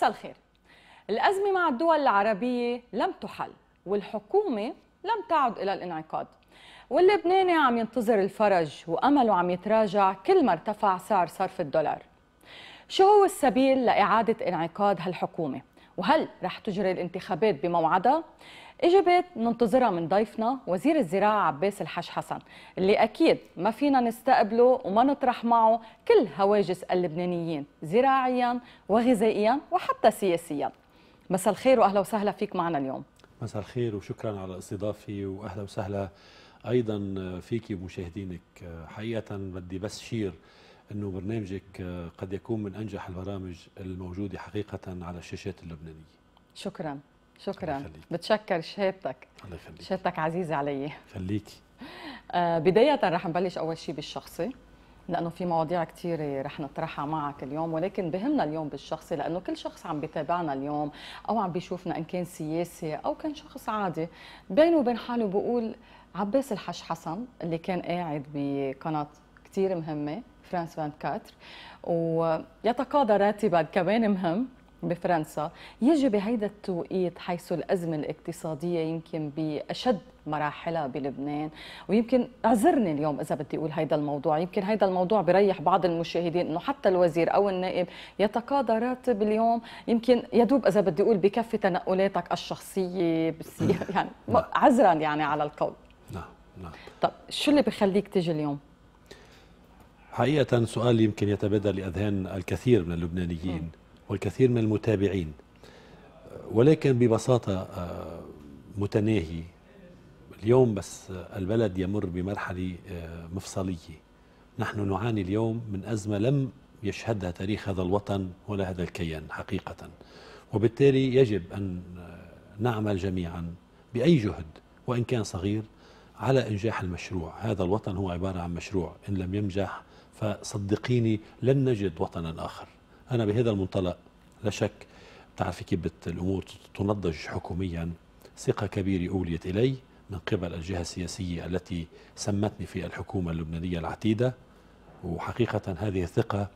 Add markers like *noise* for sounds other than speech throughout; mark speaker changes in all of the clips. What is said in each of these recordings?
Speaker 1: مساء الخير الأزمة مع الدول العربية لم تحل والحكومة لم تعد إلى الانعقاد واللبناني عم ينتظر الفرج وأمله عم يتراجع كل ما ارتفع سعر صرف الدولار شو هو السبيل لإعادة انعقاد هالحكومة؟ وهل رح تجري الانتخابات بموعدها؟ إجابات ننتظرها من ضيفنا وزير الزراعة عباس الحاج حسن اللي أكيد ما فينا نستقبله وما نطرح معه كل هواجس اللبنانيين زراعيا وغذائيا وحتى سياسيا مساء الخير وأهلا وسهلا فيك معنا اليوم
Speaker 2: مساء الخير وشكرا على الاستضافة وأهلا وسهلا أيضا فيك مشاهدينك حقيقة بدي بس شير أنه برنامجك قد يكون من أنجح البرامج الموجودة حقيقة على الشاشات اللبنانية
Speaker 1: شكرا شكرا بتشكر شهادتك الله يخليك شهادتك عزيزه علي خليكي آه بدايه رح نبلش اول شيء بالشخصي لانه في مواضيع كثيره رح نطرحها معك اليوم ولكن بهمنا اليوم بالشخصي لانه كل شخص عم بيتابعنا اليوم او عم بيشوفنا ان كان سياسي او كان شخص عادي بينه وبين حاله بقول عباس الحش حسن اللي كان قاعد بقناه كثير مهمه فرانس 24 ويتقاضى راتبا كمان مهم بفرنسا يجي بهيدا التوقيت حيث الأزمة الاقتصادية يمكن بأشد مراحلها بلبنان ويمكن اعذرني اليوم إذا بدي أقول هيدا الموضوع يمكن هيدا الموضوع بريح بعض المشاهدين أنه حتى الوزير أو النائب يتقاضى راتب اليوم يمكن يدوب إذا بدي أقول بكفي تنقلاتك الشخصية *laughs* يعني نعم. عذرا يعني على القول
Speaker 2: نعم نعم
Speaker 1: طب شو اللي بخليك تجي اليوم؟
Speaker 2: حقيقة سؤال يمكن يتبادل لأذهان الكثير من اللبنانيين م. والكثير من المتابعين ولكن ببساطة آه، متناهي اليوم بس آه، البلد يمر بمرحلة آه، مفصلية نحن نعاني اليوم من أزمة لم يشهدها تاريخ هذا الوطن ولا هذا الكيان حقيقة وبالتالي يجب أن نعمل جميعا بأي جهد وإن كان صغير على إنجاح المشروع هذا الوطن هو عبارة عن مشروع إن لم ينجح فصدقيني لن نجد وطنا آخر أنا بهذا المنطلق لا شك بتعرفي كيف الأمور تنضج حكوميا ثقة كبيرة أوليت إلي من قبل الجهة السياسية التي سمتني في الحكومة اللبنانية العتيدة وحقيقة هذه الثقة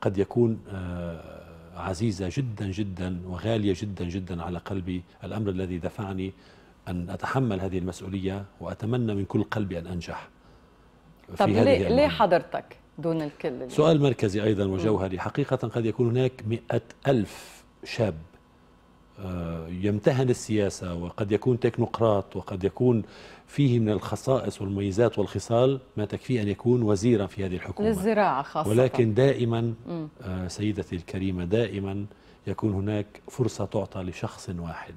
Speaker 2: قد يكون آه، عزيزة جدا جدا وغالية جدا جدا على قلبي الأمر الذي دفعني أن أتحمل هذه المسؤولية وأتمنى من كل قلبي أن أنجح طب ليه, ليه
Speaker 1: حضرتك دون الكل سؤال
Speaker 2: مركزي أيضا وجوهري حقيقة قد يكون هناك مئة ألف شاب آه، يمتهن السياسة وقد يكون تكنوقراط وقد يكون فيه من الخصائص والمميزات والخصال ما تكفي أن يكون وزيرا في هذه الحكومة للزراعة خاصة ولكن دائما آه، سيدتي الكريمة دائما يكون هناك فرصة تعطى لشخص واحد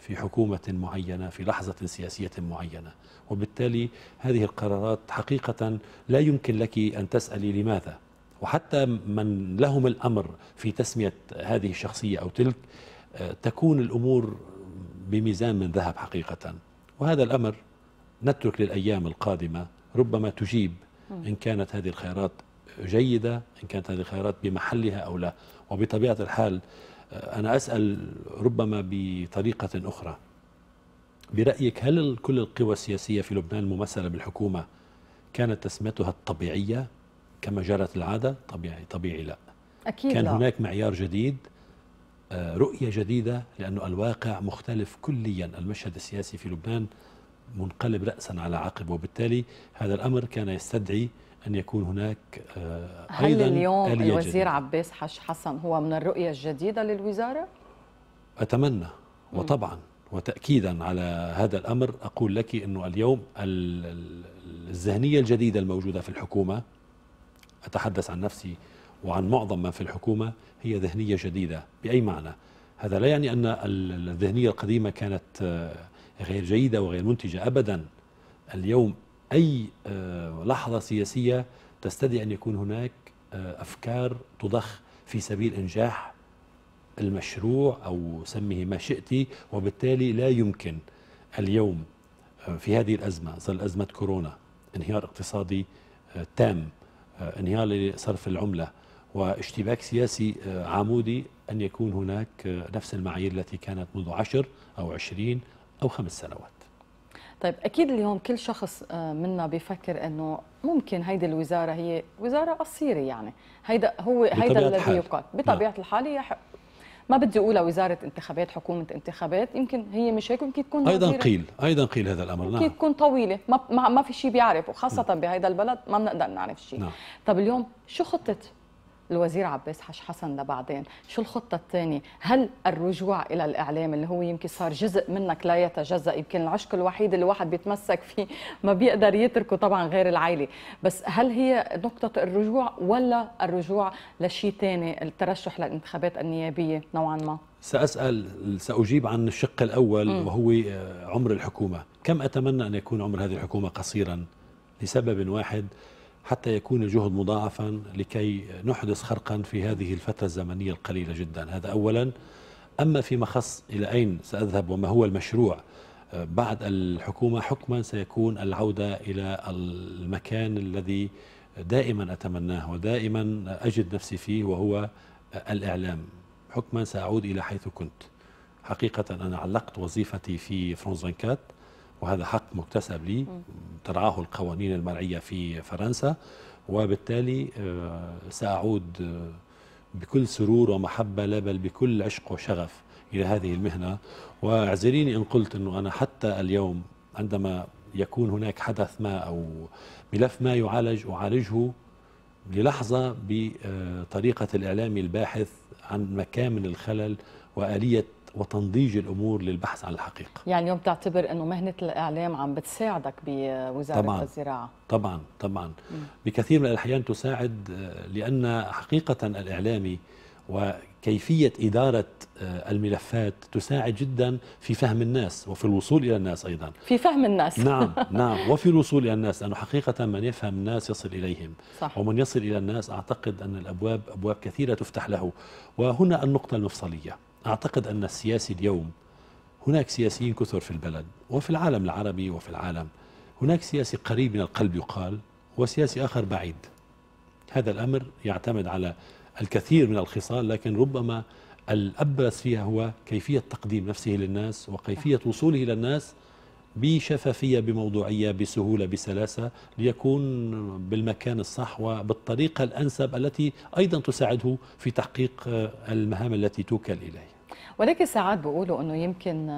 Speaker 2: في حكومة معينة في لحظة سياسية معينة وبالتالي هذه القرارات حقيقة لا يمكن لك أن تسألي لماذا وحتى من لهم الأمر في تسمية هذه الشخصية أو تلك آه، تكون الأمور بميزان من ذهب حقيقة وهذا الأمر نترك للأيام القادمة ربما تجيب إن كانت هذه الخيارات جيدة إن كانت هذه الخيارات بمحلها أو لا وبطبيعة الحال آه، أنا أسأل ربما بطريقة أخرى برأيك هل كل القوى السياسية في لبنان الممثلة بالحكومة كانت تسميتها الطبيعية كما جرت العادة طبيعي طبيعي لا أكيد كان لا. هناك معيار جديد آه، رؤية جديدة لأنه الواقع مختلف كليا المشهد السياسي في لبنان منقلب رأسا على عقب وبالتالي هذا الأمر كان يستدعي أن يكون هناك آه، أيضا هل اليوم آلية الوزير جديدة.
Speaker 1: عباس حسن هو من الرؤية الجديدة للوزارة؟
Speaker 2: أتمنى وطبعا وتأكيدا على هذا الأمر أقول لك أنه اليوم الذهنية الجديدة الموجودة في الحكومة أتحدث عن نفسي وعن معظم من في الحكومة هي ذهنية جديدة بأي معنى هذا لا يعني أن الذهنية القديمة كانت آه، غير جيدة وغير منتجة أبدا اليوم أي آه، لحظة سياسية تستدعي أن يكون هناك آه، أفكار تضخ في سبيل إنجاح المشروع أو سميه ما شئت وبالتالي لا يمكن اليوم آه، في هذه الأزمة ظل أزمة كورونا انهيار اقتصادي آه، تام آه، انهيار لصرف العملة واشتباك سياسي عمودي أن يكون هناك نفس المعايير التي كانت منذ عشر أو عشرين أو خمس سنوات
Speaker 1: طيب أكيد اليوم كل شخص منا بيفكر أنه ممكن هيدي الوزارة هي وزارة قصيرة يعني هيدا هو هيدا الذي يقال بطبيعة نعم. الحال هي ما بدي اقولها وزاره انتخابات حكومه انتخابات يمكن هي مش هيك يمكن تكون ايضا قيل
Speaker 2: ايضا قيل هذا الامر نعم يمكن
Speaker 1: تكون طويله ما ما, ما في شيء بيعرف وخاصه نعم. بهذا البلد ما بنقدر نعرف شيء نعم. طب اليوم شو خطه الوزير عباس حسن لبعدين شو الخطة الثانية هل الرجوع إلى الإعلام اللي هو يمكن صار جزء منك لا يتجزأ يمكن العشق الوحيد اللي الواحد بيتمسك فيه *laughs* ما بيقدر يتركه طبعا غير العائلة بس هل هي نقطة الرجوع ولا الرجوع لشيء ثاني الترشح للانتخابات النيابية نوعا ما
Speaker 2: سأسأل سأجيب عن الشق الأول م. وهو آه، عمر الحكومة كم أتمنى أن يكون عمر هذه الحكومة قصيرا لسبب واحد حتى يكون الجهد مضاعفا لكي نحدث خرقا في هذه الفترة الزمنية القليلة جدا هذا أولا أما فيما خص إلى أين سأذهب وما هو المشروع آه، بعد الحكومة حكما سيكون العودة إلى المكان الذي دائما أتمناه ودائما أجد نفسي فيه وهو الإعلام حكما سأعود إلى حيث كنت حقيقة أنا علقت وظيفتي في فرونز 24 وهذا حق مكتسب لي ترعاه القوانين المرعية في فرنسا وبالتالي آه، سأعود آه، بكل سرور ومحبة لا بل بكل عشق وشغف إلى هذه المهنة واعذريني إن قلت أنه أنا حتى اليوم عندما يكون هناك حدث ما أو ملف ما يعالج أعالجه للحظة بطريقة آه، الإعلام الباحث عن مكامن الخلل وآلية وتنضيج الامور للبحث عن الحقيقه.
Speaker 1: يعني اليوم تعتبر انه مهنه الاعلام عم بتساعدك بوزاره طبعاً الزراعه.
Speaker 2: طبعا طبعا م. بكثير من الاحيان تساعد آه، لان حقيقه الاعلامي وكيفيه اداره آه، الملفات تساعد جدا في فهم الناس وفي الوصول الى الناس ايضا.
Speaker 1: في فهم الناس. نعم *laughs* نعم وفي
Speaker 2: الوصول الى الناس لانه حقيقه من يفهم الناس يصل اليهم. صح. ومن يصل الى الناس اعتقد ان الابواب ابواب كثيره تفتح له وهنا النقطه المفصليه. أعتقد أن السياسي اليوم هناك سياسيين كثر في البلد وفي العالم العربي وفي العالم هناك سياسي قريب من القلب يقال وسياسي آخر بعيد هذا الأمر يعتمد على الكثير من الخصال لكن ربما الأبرز فيها هو كيفية تقديم نفسه للناس وكيفية وصوله للناس بشفافية بموضوعية بسهولة بسلاسة ليكون بالمكان الصح وبالطريقة الأنسب التي أيضا تساعده في تحقيق المهام التي توكل إليه
Speaker 1: ولكن ساعات بيقولوا انه يمكن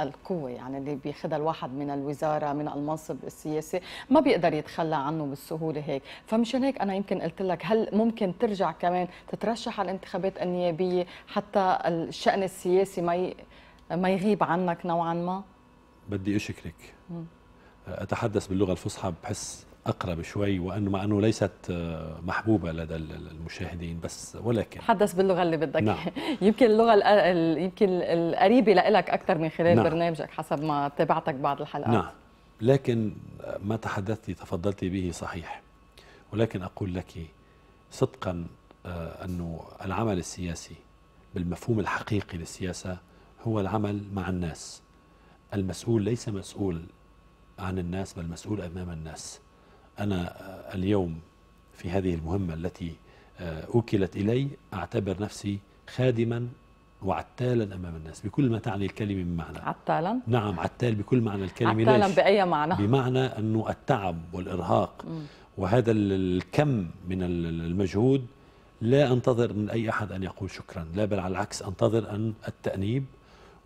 Speaker 1: القوه يعني اللي بياخذها الواحد من الوزاره من المنصب السياسي ما بيقدر يتخلى عنه بالسهوله هيك فمشان هيك انا يمكن قلت لك هل ممكن ترجع كمان تترشح على الانتخابات النيابيه حتى الشان السياسي ما ما يغيب عنك نوعا ما
Speaker 2: بدي أشكرك أتحدث باللغة الفصحى بحس أقرب شوي وأنه مع أنه ليست آه، محبوبة لدى المشاهدين بس ولكن حدث باللغة اللي بدك نعم.
Speaker 1: *laughs* يمكن اللغة يمكن القريبة لك أكثر من خلال نعم. برنامجك حسب ما تابعتك بعض الحلقات نعم
Speaker 2: لكن ما تحدثتي تفضلتي به صحيح ولكن أقول لك صدقا آه، أنه العمل السياسي بالمفهوم الحقيقي للسياسة هو العمل مع الناس المسؤول ليس مسؤول عن الناس بل مسؤول أمام الناس أنا آه، اليوم في هذه المهمة التي آه، أوكلت إلي أعتبر نفسي خادما وعتالا أمام الناس بكل ما تعني الكلمة من معنى
Speaker 1: عتالا؟
Speaker 2: نعم عتال بكل معنى الكلمة عتالا ليش؟ بأي معنى؟ بمعنى أنه التعب والإرهاق م. وهذا الكم من المجهود لا أنتظر من أي أحد أن يقول شكرا لا بل على العكس أنتظر أن التأنيب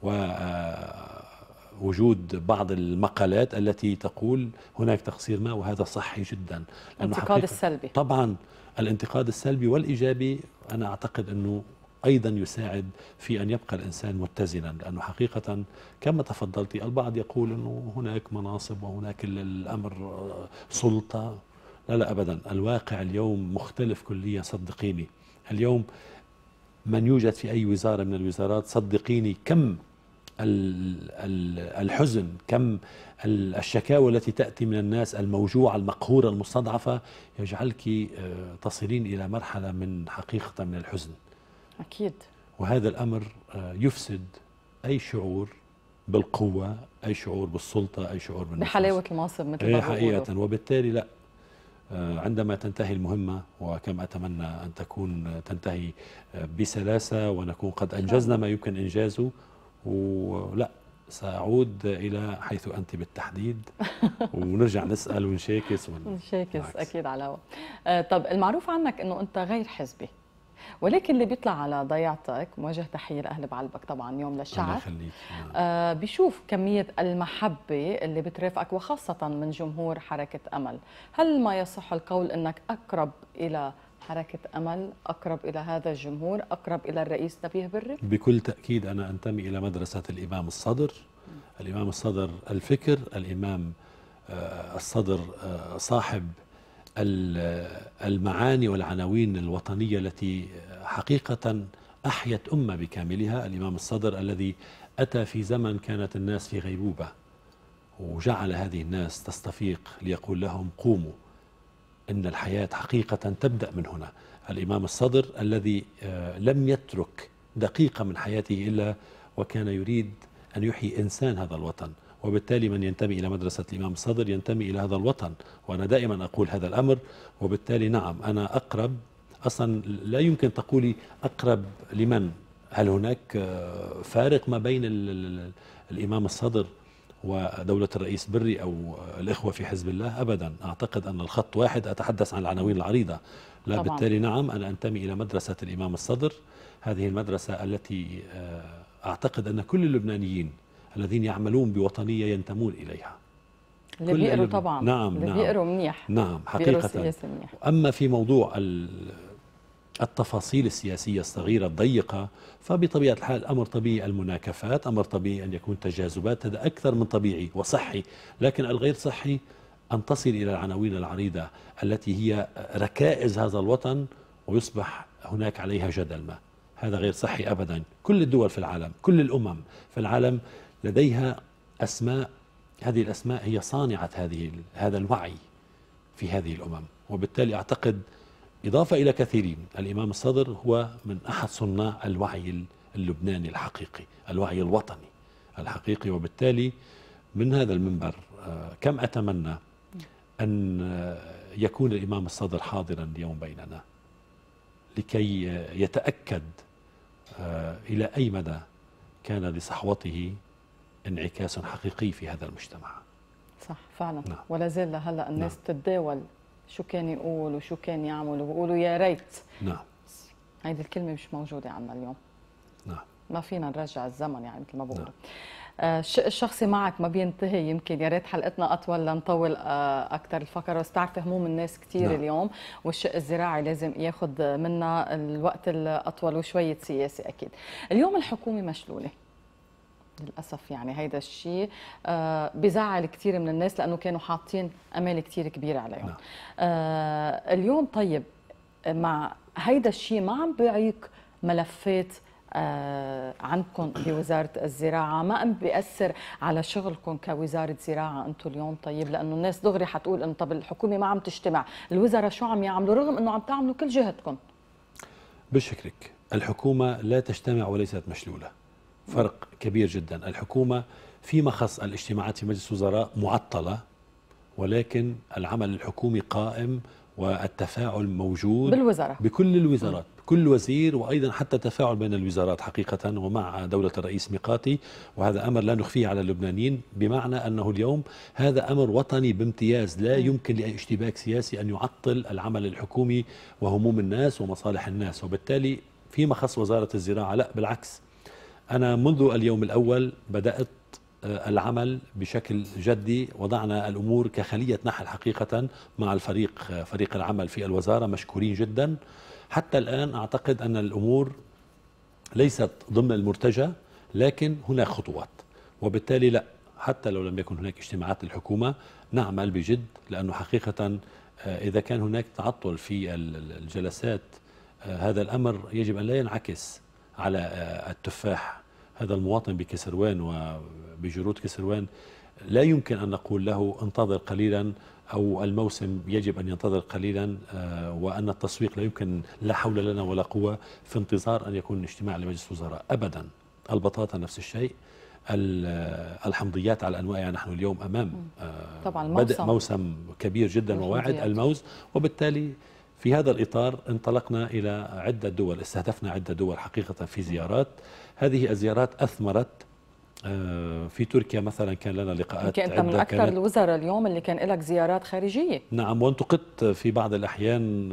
Speaker 2: و آه، وجود بعض المقالات التي تقول هناك تقصير ما وهذا صحي جدا الانتقاد السلبي طبعا الانتقاد السلبي والإيجابي أنا أعتقد أنه أيضا يساعد في أن يبقى الإنسان متزنا لأنه حقيقة كما تفضلت البعض يقول أنه هناك مناصب وهناك الأمر آه، سلطة لا لا أبدا الواقع اليوم مختلف كليا صدقيني اليوم من يوجد في أي وزارة من الوزارات صدقيني كم الحزن كم الشكاوى التي تأتي من الناس الموجوعة المقهورة المستضعفة يجعلك آه، تصلين إلى مرحلة من حقيقة من الحزن أكيد وهذا الأمر آه، يفسد أي شعور بالقوة أي شعور بالسلطة أي شعور بالنفس بحلاوة المنصب مثل ما إيه، حقيقة وبالتالي لا آه، عندما تنتهي المهمة وكم أتمنى أن تكون تنتهي بسلاسة ونكون قد أنجزنا ما يمكن إنجازه ولا سأعود إلى حيث أنت بالتحديد *laughs* ونرجع نسأل ونشاكس
Speaker 1: ونشاكس أكيد على هو. آه، طب المعروف عنك أنه أنت غير حزبي ولكن اللي بيطلع على ضيعتك موجه تحيه لاهل بعلبك طبعا يوم للشعب نعم. آه بيشوف كميه المحبه اللي بترافقك وخاصه من جمهور حركه امل هل ما يصح القول انك اقرب الى حركة أمل أقرب إلى هذا الجمهور أقرب إلى الرئيس نبيه بري؟
Speaker 2: بكل تأكيد أنا أنتمي إلى مدرسة الإمام الصدر الإمام الصدر الفكر الإمام آه، الصدر آه، صاحب آه، المعاني والعناوين الوطنية التي حقيقة أحيت أمة بكاملها الإمام الصدر الذي أتى في زمن كانت الناس في غيبوبة وجعل هذه الناس تستفيق ليقول لهم قوموا إن الحياة حقيقة تبدأ من هنا الإمام الصدر الذي آه، لم يترك دقيقة من حياته إلا وكان يريد أن يحيي إنسان هذا الوطن وبالتالي من ينتمي إلى مدرسة الإمام الصدر ينتمي إلى هذا الوطن وأنا دائما أقول هذا الأمر وبالتالي نعم أنا أقرب أصلا لا يمكن تقولي أقرب لمن هل هناك آه، فارق ما بين الإمام الصدر ودولة الرئيس بري أو الإخوة في حزب الله أبدا أعتقد أن الخط واحد أتحدث عن العناوين العريضة لا طبعا. بالتالي نعم أنا أنتمي إلى مدرسة الإمام الصدر هذه المدرسة التي آه، أعتقد أن كل اللبنانيين الذين يعملون بوطنية ينتمون إليها
Speaker 1: اللي بيقروا طبعا نعم اللي نعم بيقروا منيح
Speaker 2: نعم حقيقة منيح. أما في موضوع التفاصيل السياسية الصغيرة الضيقة فبطبيعة الحال أمر طبيعي المناكفات أمر طبيعي أن يكون تجاذبات هذا أكثر من طبيعي وصحي لكن الغير صحي أن تصل إلى العناوين العريضة التي هي ركائز هذا الوطن ويصبح هناك عليها جدل ما هذا غير صحي أبدا كل الدول في العالم كل الأمم في العالم لديها أسماء هذه الأسماء هي صانعة هذه هذا الوعي في هذه الأمم وبالتالي أعتقد إضافة إلى كثيرين الإمام الصدر هو من أحد صناع الوعي اللبناني الحقيقي الوعي الوطني الحقيقي وبالتالي من هذا المنبر آه، كم أتمنى أن آه، يكون الإمام الصدر حاضرا اليوم بيننا لكي آه، يتأكد إلى أي مدى كان لصحوته انعكاس حقيقي في هذا المجتمع
Speaker 1: صح فعلا نعم. ولا زال هلا الناس نعم. تتداول شو كان يقول وشو كان يعمل وبقولوا يا ريت نعم هيدي الكلمه مش موجوده عندنا اليوم نعم ما فينا نرجع الزمن يعني مثل ما بقولوا نعم. الشق آه، الشخصي معك ما بينتهي يمكن يا ريت حلقتنا اطول لنطول آه، اكثر الفقره بس هموم الناس كثير نعم. اليوم والشق الزراعي لازم ياخذ منا الوقت الاطول وشويه سياسه اكيد اليوم الحكومه مشلوله للاسف يعني هيدا الشيء آه بزعل كثير من الناس لانه كانوا حاطين امال كثير كبيره عليهم نعم. آه اليوم طيب مع هيدا الشيء ما عم بيعيق ملفات آه عندكم بوزاره الزراعه ما عم بياثر على شغلكم كوزاره زراعه انتم اليوم طيب لانه الناس دغري حتقول انه طب الحكومه ما عم تجتمع الوزراء شو عم يعملوا رغم انه عم تعملوا كل جهدكم
Speaker 2: بشكرك الحكومه لا تجتمع وليست مشلوله فرق كبير جدا الحكومة فيما خص الاجتماعات في مجلس الوزراء معطلة ولكن العمل الحكومي قائم والتفاعل موجود بالوزارة بكل الوزارات كل وزير وأيضا حتى تفاعل بين الوزارات حقيقة ومع دولة الرئيس ميقاتي وهذا أمر لا نخفيه على اللبنانيين بمعنى أنه اليوم هذا أمر وطني بامتياز لا يمكن لأي اشتباك سياسي أن يعطل العمل الحكومي وهموم الناس ومصالح الناس وبالتالي فيما خص وزارة الزراعة لا بالعكس أنا منذ اليوم الأول بدأت آه، العمل بشكل جدي وضعنا الأمور كخلية نحل حقيقة مع الفريق آه، فريق العمل في الوزارة مشكورين جدا حتى الآن أعتقد أن الأمور ليست ضمن المرتجى لكن هناك خطوات وبالتالي لا حتى لو لم يكن هناك اجتماعات للحكومة نعمل بجد لأنه حقيقة آه، إذا كان هناك تعطل في الجلسات هذا الأمر يجب أن لا ينعكس على آه، التفاح هذا المواطن بكسروان وبجرود كسروان لا يمكن أن نقول له انتظر قليلا أو الموسم يجب أن ينتظر قليلا آه، وأن التسويق لا يمكن لا حول لنا ولا قوة في انتظار أن يكون اجتماع لمجلس الوزراء أبدا البطاطا نفس الشيء آه، الحمضيات على أنواعها يعني نحن اليوم أمام
Speaker 1: طبعا بدء موسم
Speaker 2: كبير جدا وواعد الموز وبالتالي في هذا الإطار انطلقنا إلى عدة دول استهدفنا عدة دول حقيقة في زيارات هذه الزيارات أثمرت آه، في تركيا مثلا كان لنا لقاءات انت من اكثر
Speaker 1: الوزراء اليوم اللي كان لك زيارات خارجيه
Speaker 2: نعم وانتقدت في بعض الاحيان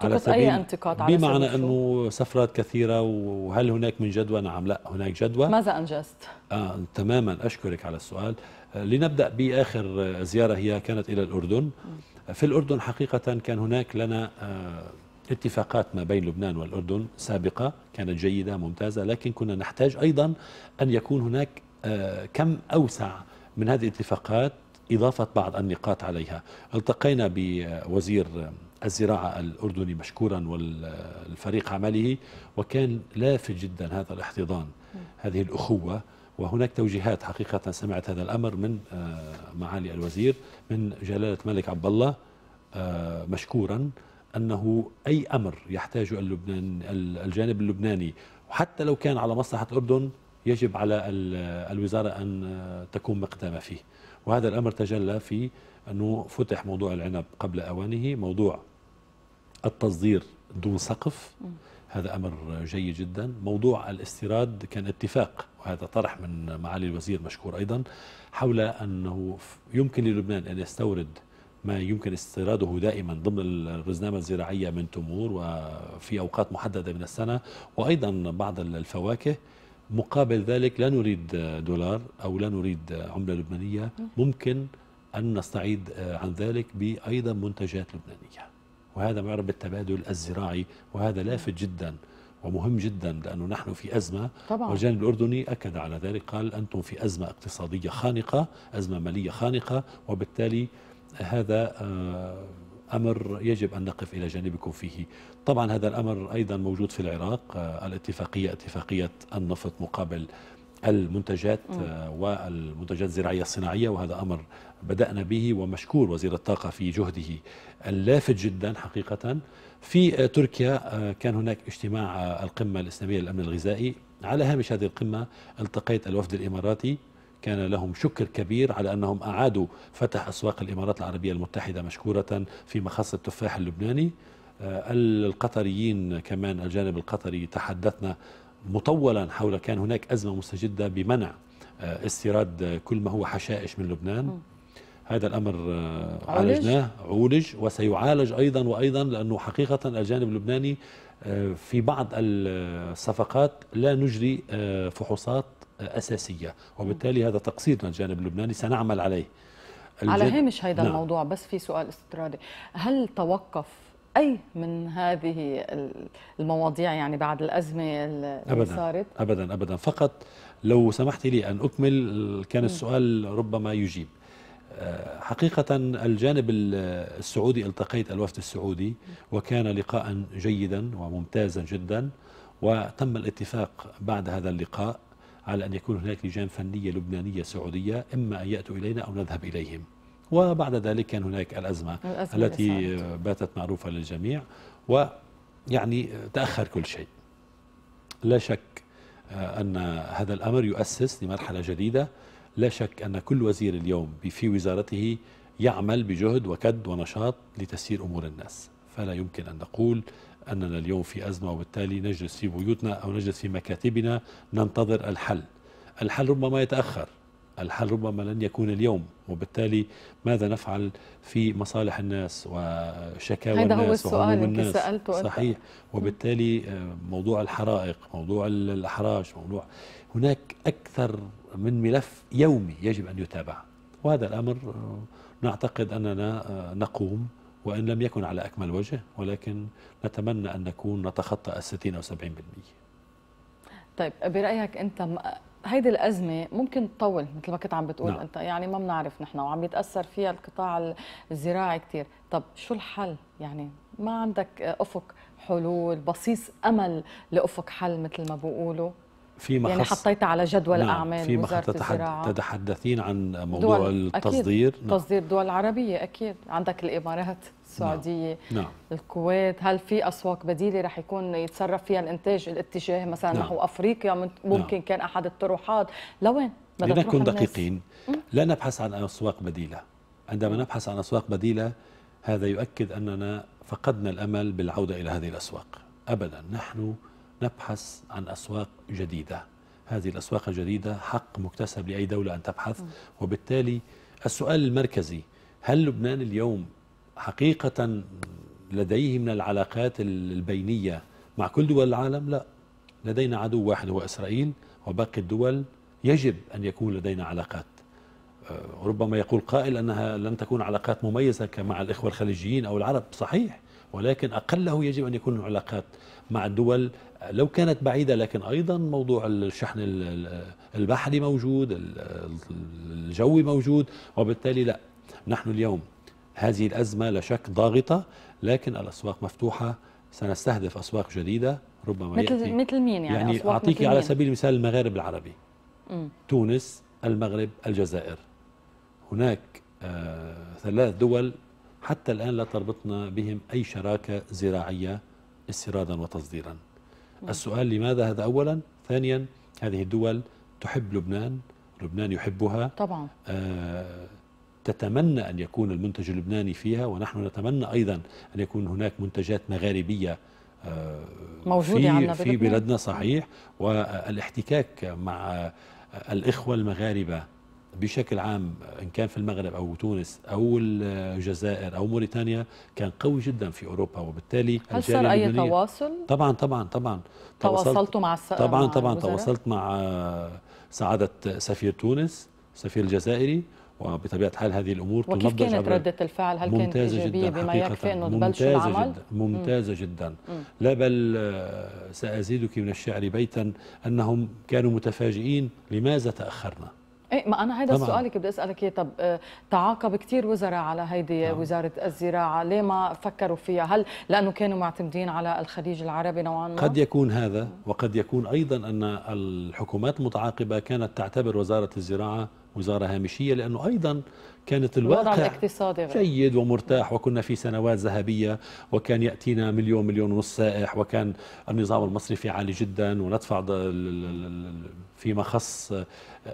Speaker 2: على سبيل أي انتقاد على بمعنى انه سفرات كثيره وهل هناك من جدوى نعم لا هناك جدوى ماذا انجزت آه تماما اشكرك على السؤال آه، لنبدا باخر زياره هي كانت الى الاردن م. في الأردن حقيقة كان هناك لنا آه، اتفاقات ما بين لبنان والأردن سابقة كانت جيدة ممتازة لكن كنا نحتاج أيضا أن يكون هناك آه، كم أوسع من هذه الاتفاقات إضافة بعض النقاط عليها التقينا بوزير الزراعة الأردني مشكورا والفريق عمله وكان لافت جدا هذا الاحتضان هذه الأخوة وهناك توجيهات حقيقة سمعت هذا الأمر من آه، معالي الوزير من جلالة الملك عبد الله آه، مشكورا أنه أي أمر يحتاج اللبنان الجانب اللبناني وحتى لو كان على مصلحة الأردن يجب على الوزارة أن آه، تكون مقدمة فيه وهذا الأمر تجلى في أنه فتح موضوع العنب قبل أوانه موضوع التصدير دون سقف هذا أمر جيد جدا موضوع الاستيراد كان اتفاق وهذا طرح من معالي الوزير مشكور أيضا حول أنه يمكن للبنان أن يستورد ما يمكن استيراده دائما ضمن الرزنامة الزراعية من تمور وفي أوقات محددة من السنة وأيضا بعض الفواكه مقابل ذلك لا نريد دولار أو لا نريد عملة لبنانية ممكن أن نستعيد عن ذلك بأيضا منتجات لبنانية وهذا معرب التبادل الزراعي وهذا لافت جدا ومهم جدا لأنه نحن في أزمة طبعا. والجانب الأردني أكد على ذلك قال أنتم في أزمة اقتصادية خانقة أزمة مالية خانقة وبالتالي هذا آه، أمر يجب أن نقف إلى جانبكم فيه طبعا هذا الأمر أيضا موجود في العراق آه، الاتفاقية اتفاقية النفط مقابل المنتجات آه، والمنتجات الزراعية الصناعية وهذا أمر بدأنا به ومشكور وزير الطاقة في جهده اللافت جدا حقيقة في آه، تركيا آه، كان هناك اجتماع آه، القمة الإسلامية للأمن الغذائي على هامش هذه القمة التقيت الوفد الإماراتي كان لهم شكر كبير على أنهم أعادوا فتح أسواق الإمارات العربية المتحدة مشكورة في مخص التفاح اللبناني القطريين كمان الجانب القطري تحدثنا مطولا حول كان هناك أزمة مستجدة بمنع استيراد كل ما هو حشائش من لبنان هذا الأمر آه، عالجناه عولج وسيعالج أيضا وأيضا لأنه حقيقة الجانب اللبناني آه، في بعض الصفقات لا نجري آه، فحوصات أساسية وبالتالي هذا تقصير من الجانب اللبناني سنعمل عليه على هامش هذا نعم. الموضوع
Speaker 1: بس في سؤال استرادي هل توقف أي من هذه المواضيع يعني بعد الأزمة اللي أبداً صارت؟
Speaker 2: أبدا أبدا فقط لو سمحت لي أن أكمل كان السؤال ربما يجيب آه، حقيقة الجانب السعودي التقيت الوفد السعودي وكان لقاء جيدا وممتازا جدا وتم الاتفاق بعد هذا اللقاء على أن يكون هناك لجان فنية لبنانية سعودية إما أن يأتوا إلينا أو نذهب إليهم وبعد ذلك كان هناك الأزمة, الأزمة التي باتت معروفة للجميع ويعني تأخر كل شيء لا شك آه، أن هذا الأمر يؤسس لمرحلة جديدة لا شك أن كل وزير اليوم في وزارته يعمل بجهد وكد ونشاط لتسيير أمور الناس فلا يمكن أن نقول أننا اليوم في أزمة وبالتالي نجلس في بيوتنا أو نجلس في مكاتبنا ننتظر الحل الحل ربما يتأخر الحل ربما لن يكون اليوم وبالتالي ماذا نفعل في مصالح الناس وشكاوى الناس هذا هو السؤال الناس سألته صحيح وبالتالي آه، موضوع الحرائق موضوع الأحراج موضوع هناك أكثر من ملف يومي يجب أن يتابع وهذا الأمر آه، نعتقد أننا آه، نقوم وإن لم يكن على أكمل وجه ولكن نتمنى أن نكون نتخطى الستين أو سبعين بالمئة
Speaker 1: طيب برأيك أنت هيدي الأزمة ممكن تطول مثل ما كنت عم بتقول نعم. أنت يعني ما بنعرف نحن وعم يتأثر فيها القطاع الزراعي كثير طب شو الحل يعني ما عندك آه، أفق حلول بصيص أمل لأفق حل مثل ما بيقولوا
Speaker 2: فيما يعني حطيت
Speaker 1: على جدول نعم أعمال فيما وزارة
Speaker 2: تتحدثين عن موضوع دول التصدير أكيد نعم تصدير
Speaker 1: دول عربية أكيد عندك الإمارات نعم. السعودية نعم. الكويت هل في أسواق بديلة رح يكون يتصرف فيها الإنتاج الاتجاه مثلا نحو نعم. أفريقيا ممكن نعم. كان أحد الطروحات لوين لنكن دقيقين
Speaker 2: لا نبحث عن أسواق بديلة عندما نبحث عن أسواق بديلة هذا يؤكد أننا فقدنا الأمل بالعودة إلى هذه الأسواق أبدا نحن نبحث عن أسواق جديدة هذه الأسواق الجديدة حق مكتسب لأي دولة أن تبحث وبالتالي السؤال المركزي هل لبنان اليوم حقيقة لديه من العلاقات البينية مع كل دول العالم لا لدينا عدو واحد هو إسرائيل وباقي الدول يجب أن يكون لدينا علاقات آه، ربما يقول قائل أنها لن تكون علاقات مميزة كمع الإخوة الخليجيين أو العرب صحيح ولكن أقله يجب أن يكون علاقات مع الدول لو كانت بعيدة لكن أيضا موضوع الشحن البحري موجود الجوي موجود وبالتالي لا نحن اليوم هذه الأزمة لا شك ضاغطة لكن الأسواق مفتوحة سنستهدف أسواق جديدة ربما مثل يأتي مثل مين يعني, يعني أسواق أعطيك على سبيل المثال المغارب العربي م. تونس المغرب الجزائر هناك آه ثلاث دول حتى الآن لا تربطنا بهم أي شراكة زراعية استيرادا وتصديرا نعم. السؤال لماذا هذا أولا ثانيا هذه الدول تحب لبنان لبنان يحبها طبعا آه تتمنى أن يكون المنتج اللبناني فيها ونحن نتمنى أيضا أن يكون هناك منتجات مغاربية آه
Speaker 1: موجودة في, عندنا في بلدنا صحيح
Speaker 2: والاحتكاك مع الإخوة المغاربة بشكل عام ان كان في المغرب او تونس او الجزائر او موريتانيا كان قوي جدا في اوروبا وبالتالي هل صار اي تواصل؟ طبعا طبعا طبعا تواصلتوا مع طبعا مع طبعا تواصلت مع سعاده سفير تونس سفير الجزائري وبطبيعه الحال هذه الامور وكيف كانت رده
Speaker 1: الفعل؟ هل كانت ايجابيه بما يكفي انه تبلشوا العمل؟ جدا ممتازه
Speaker 2: جدا مم. لا بل سازيدك من الشعر بيتا انهم كانوا متفاجئين لماذا تاخرنا؟
Speaker 1: ايه ما انا هذا اللي بدي اسالك اياه طب آه، تعاقب كثير وزراء على هيدي طبعا. نعم. وزاره الزراعه ليه ما فكروا فيها هل لانه كانوا معتمدين على الخليج العربي نوعا ما قد
Speaker 2: يكون هذا وقد يكون ايضا ان الحكومات المتعاقبه كانت تعتبر وزاره الزراعه وزاره هامشيه لانه ايضا كانت الواقع الاقتصادي جيد ومرتاح وكنا في سنوات ذهبية وكان يأتينا مليون مليون ونص سائح وكان النظام المصرفي عالي جدا وندفع فيما خص آه،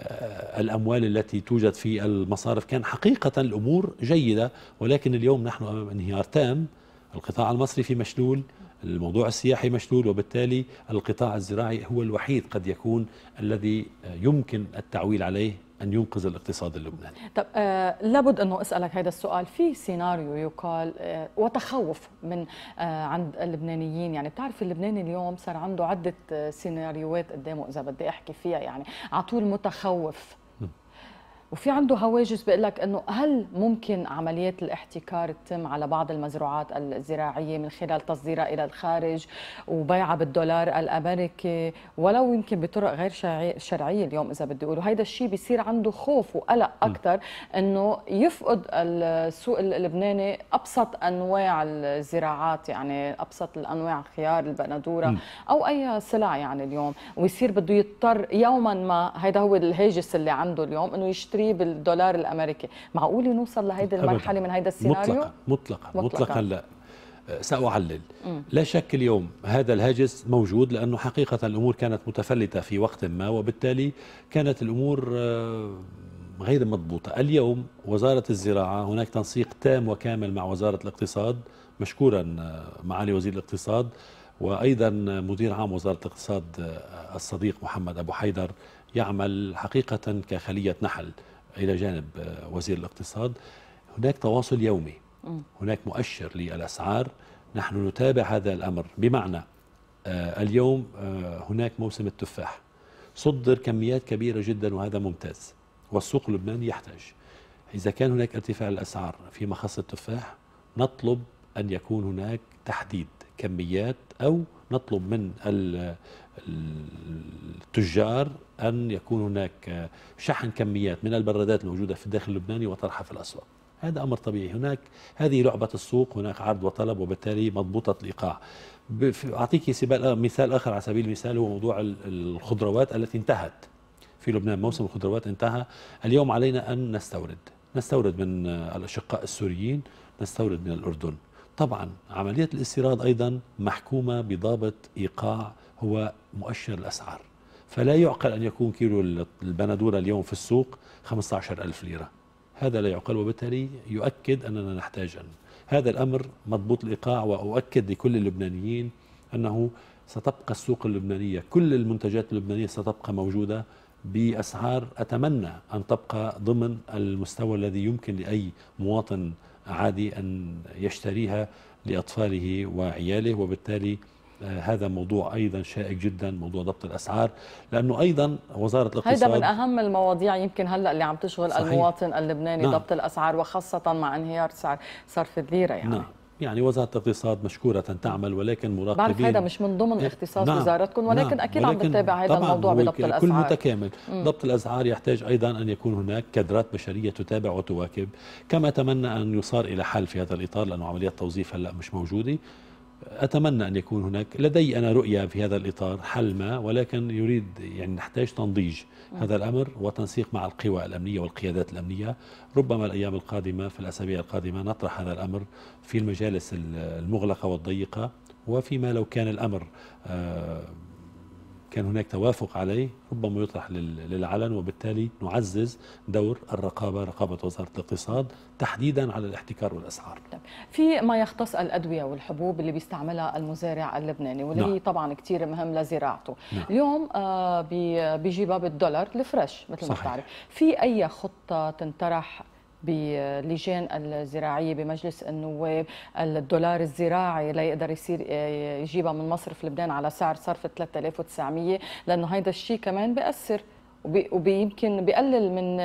Speaker 2: الأموال التي توجد في المصارف كان حقيقة الأمور جيدة ولكن اليوم نحن أمام انهيار تام القطاع المصرفي مشلول الموضوع السياحي مشلول وبالتالي القطاع الزراعي هو الوحيد قد يكون الذي يمكن التعويل عليه أن ينقذ الاقتصاد اللبناني
Speaker 1: طب آه لابد أنه أسألك هذا السؤال في سيناريو يقال آه وتخوف من آه عند اللبنانيين يعني بتعرف اللبناني اليوم صار عنده عدة آه، سيناريوهات قدامه إذا بدي أحكي فيها يعني على طول متخوف وفي عنده هواجس بقول لك انه هل ممكن عمليات الاحتكار تتم على بعض المزروعات الزراعيه من خلال تصديرها الى الخارج وبيعها بالدولار الامريكي ولو يمكن بطرق غير شرعيه اليوم اذا بدي اقول وهذا الشيء بيصير عنده خوف وقلق اكثر انه يفقد السوق اللبناني ابسط انواع الزراعات يعني ابسط الانواع خيار البندوره او اي سلع يعني اليوم ويصير بده يضطر يوما ما هذا هو الهاجس اللي عنده اليوم انه يشتري تشتريه بالدولار الامريكي معقول نوصل لهيدي المرحله من هيدا السيناريو مطلقا
Speaker 2: مطلقا مطلقا, مطلقا لا أه، ساعلل لا شك اليوم هذا الهاجس موجود لانه حقيقه الامور كانت متفلته في وقت ما وبالتالي كانت الامور أه، غير مضبوطه اليوم وزاره الزراعه هناك تنسيق تام وكامل مع وزاره الاقتصاد مشكورا أه، معالي وزير الاقتصاد وايضا مدير عام وزاره الاقتصاد الصديق محمد ابو حيدر يعمل حقيقة كخلية نحل إلى جانب آه، وزير الاقتصاد هناك تواصل يومي هناك مؤشر للأسعار نحن نتابع هذا الأمر بمعنى آه، اليوم آه، هناك موسم التفاح صدر كميات كبيرة جدا وهذا ممتاز والسوق اللبناني يحتاج إذا كان هناك ارتفاع الأسعار في مخص التفاح نطلب أن يكون هناك تحديد كميات أو نطلب من التجار أن يكون هناك شحن كميات من البرادات الموجودة في الداخل اللبناني وطرحها في الأسواق هذا أمر طبيعي هناك هذه لعبة السوق هناك عرض وطلب وبالتالي مضبوطة الإيقاع أعطيك مثال آخر على سبيل المثال هو موضوع الخضروات التي انتهت في لبنان موسم الخضروات انتهى اليوم علينا أن نستورد نستورد من الأشقاء السوريين نستورد من الأردن طبعا عملية الاستيراد أيضا محكومة بضابط إيقاع هو مؤشر الأسعار فلا يعقل أن يكون كيلو البندورة اليوم في السوق 15 ألف ليرة هذا لا يعقل وبالتالي يؤكد أننا نحتاج أن هذا الأمر مضبوط الإيقاع وأؤكد لكل اللبنانيين أنه ستبقى السوق اللبنانية كل المنتجات اللبنانية ستبقى موجودة بأسعار أتمنى أن تبقى ضمن المستوى الذي يمكن لأي مواطن عادي أن يشتريها لأطفاله وعياله وبالتالي آه، هذا موضوع أيضا شائك جدا موضوع ضبط الأسعار لأنه أيضا وزارة الاقتصاد هذا من أهم
Speaker 1: المواضيع يمكن هلأ اللي عم تشغل صحيح. المواطن اللبناني نعم. ضبط الأسعار وخاصة مع انهيار سعر صرف الليرة يعني نعم.
Speaker 2: يعني وزارة الاقتصاد مشكورة تعمل ولكن مراقبين بعرف هذا مش
Speaker 1: من ضمن إيه، اختصاص نعم وزارتكم نعم، ولكن نعم أكيد ولكن عم بتابع هذا الموضوع بضبط الأسعار كل متكامل
Speaker 2: مم. ضبط الأسعار يحتاج أيضا أن يكون هناك كادرات بشرية تتابع وتواكب كما أتمنى أن يصار إلى حل في هذا الإطار لأنه عمليات توظيف هلأ مش موجودة أتمنى أن يكون هناك لدي أنا رؤية في هذا الإطار حل ما ولكن يريد يعني نحتاج تنضيج هذا الأمر وتنسيق مع القوى الأمنية والقيادات الأمنية ربما الأيام القادمة في الأسابيع القادمة نطرح هذا الأمر في المجالس المغلقة والضيقة وفيما لو كان الأمر آه، كان هناك توافق عليه ربما يطرح للعلن وبالتالي نعزز دور الرقابة رقابة وزارة الاقتصاد تحديدا على الاحتكار والأسعار طيب،
Speaker 1: في ما يختص الأدوية والحبوب اللي بيستعملها المزارع اللبناني واللي نعم. طبعا كتير مهم لزراعته نعم. اليوم آه، باب بالدولار الفريش مثل صحيح. ما بتعرف في أي خطة تنطرح بلجان الزراعيه بمجلس النواب الدولار الزراعي ليقدر يصير آه، يجيبها من مصرف لبنان على سعر صرف 3900 لانه هيدا الشيء كمان بياثر ويمكن بيقلل من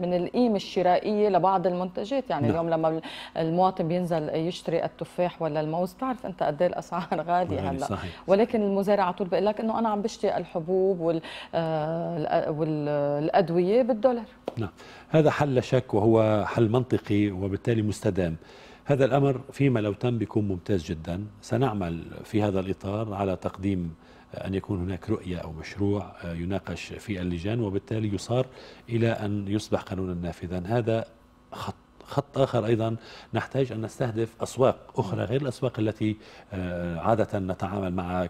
Speaker 1: من القيمه الشرائيه لبعض المنتجات يعني نعم. اليوم لما المواطن بينزل يشتري التفاح ولا الموز بتعرف انت قد ايه الاسعار غاليه هلا صحيح. ولكن المزارع على طول بيقول لك انه انا عم بشتري الحبوب آه، والادويه بالدولار
Speaker 2: نعم هذا حل لا شك وهو حل منطقي وبالتالي مستدام هذا الامر فيما لو تم بيكون ممتاز جدا سنعمل في هذا الاطار على تقديم أن يكون هناك رؤية أو مشروع آه، يناقش في اللجان وبالتالي يصار إلى أن يصبح قانونا نافذا هذا خط خط آخر أيضا نحتاج أن نستهدف أسواق أخرى غير الأسواق التي آه، عادة نتعامل معها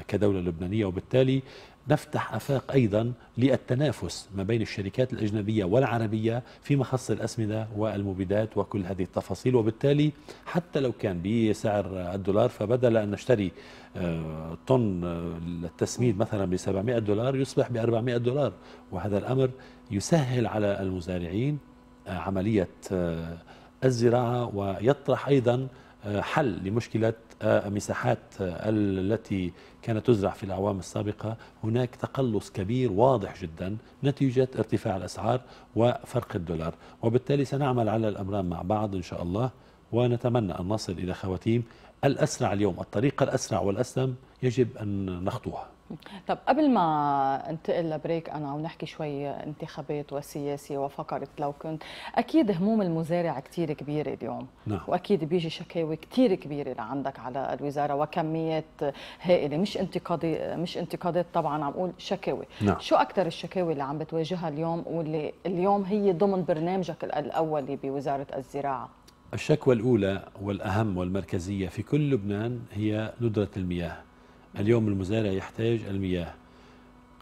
Speaker 2: كدولة لبنانية وبالتالي نفتح آفاق أيضا للتنافس ما بين الشركات الأجنبية والعربية فيما خص الأسمدة والمبيدات وكل هذه التفاصيل وبالتالي حتى لو كان بسعر الدولار فبدل أن نشتري آه، طن آه، التسميد مثلا ب 700 دولار يصبح ب 400 دولار وهذا الأمر يسهل على المزارعين آه، عملية الزراعة ويطرح أيضا حل لمشكلة مساحات التي كانت تزرع في الأعوام السابقة هناك تقلص كبير واضح جدا نتيجة ارتفاع الأسعار وفرق الدولار وبالتالي سنعمل على الأمران مع بعض إن شاء الله ونتمنى أن نصل إلى خواتيم الأسرع اليوم الطريقة الأسرع والأسلم يجب أن نخطوها
Speaker 1: طب قبل ما انتقل لبريك انا ونحكي شوي انتخابات وسياسه وفقره لو كنت اكيد هموم المزارع كثير كبيره اليوم نعم. واكيد بيجي شكاوي كثير كبيره لعندك على الوزاره وكميات هائله مش انتقادي مش انتقادات طبعا عم اقول شكاوي نعم. شو اكثر الشكاوي اللي عم بتواجهها اليوم واللي اليوم هي ضمن برنامجك الاولي بوزاره الزراعه
Speaker 2: الشكوى الاولى والاهم والمركزيه في كل لبنان هي ندره المياه اليوم المزارع يحتاج المياه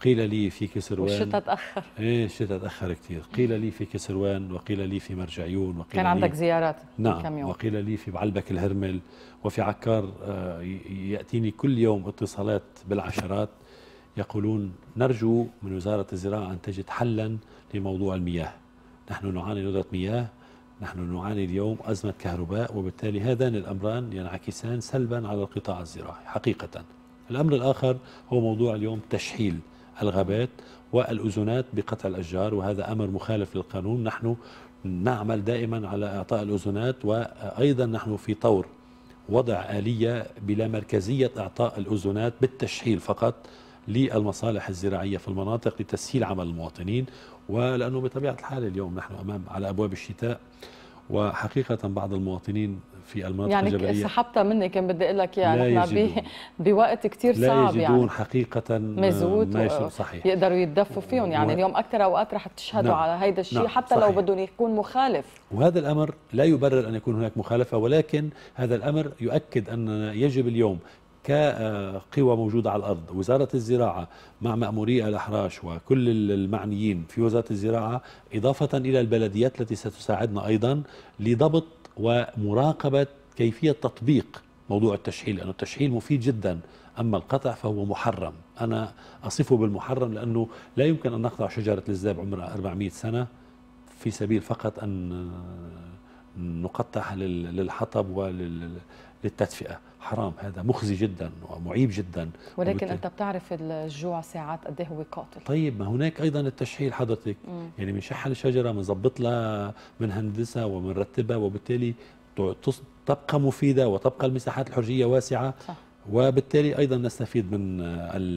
Speaker 2: قيل لي في كسروان الشتاء تأخر ايه الشتاء تأخر كثير قيل لي في كسروان وقيل لي في مرجعيون وقيل كان عندك زيارات نعم كم يوم. وقيل لي في بعلبك الهرمل وفي عكار آه، يأتيني كل يوم اتصالات بالعشرات يقولون نرجو من وزارة الزراعة أن تجد حلا لموضوع المياه نحن نعاني ندرة مياه نحن نعاني اليوم أزمة كهرباء وبالتالي هذان الأمران ينعكسان سلبا على القطاع الزراعي حقيقة الأمر الآخر هو موضوع اليوم تشحيل الغابات والأذونات بقطع الأشجار وهذا أمر مخالف للقانون نحن نعمل دائما على إعطاء الأذونات وأيضا نحن في طور وضع آلية بلا مركزية إعطاء الأذونات بالتشحيل فقط للمصالح الزراعية في المناطق لتسهيل عمل المواطنين ولأنه بطبيعة الحال اليوم نحن أمام على أبواب الشتاء وحقيقة بعض المواطنين في المناطق يعني الجبليه يعني سحبتها
Speaker 1: مني كان بدي اقول لك يعني بي *laughs* بوقت كثير صعب يعني لا يجدون
Speaker 2: حقيقه آه، مزود ما صحيح يقدروا
Speaker 1: يتدفوا فيهم يعني و... اليوم اكثر اوقات رح تشهدوا نعم. على هيدا الشيء نعم. حتى صحيح. لو بدهم يكون مخالف
Speaker 2: وهذا الامر لا يبرر ان يكون هناك مخالفه ولكن هذا الامر يؤكد اننا يجب اليوم كقوى آه، موجودة على الأرض وزارة الزراعة مع مأموري الأحراش وكل المعنيين في وزارة الزراعة إضافة إلى البلديات التي ستساعدنا أيضا لضبط ومراقبة كيفية تطبيق موضوع التشحيل لأنه التشحيل مفيد جدا أما القطع فهو محرم أنا أصفه بالمحرم لأنه لا يمكن أن نقطع شجرة الزاب عمرها 400 سنة في سبيل فقط أن نقطعها للحطب وللتدفئة حرام هذا مخزي جدا ومعيب جدا ولكن وبت... انت
Speaker 1: بتعرف الجوع ساعات قد إيه هو قاتل
Speaker 2: طيب ما هناك ايضا التشحيل حضرتك مم. يعني بنشحن الشجره بنظبط لها بنهندسها وبنرتبها وبالتالي تبقى مفيده وتبقى المساحات الحرجيه واسعه صح. وبالتالي ايضا نستفيد من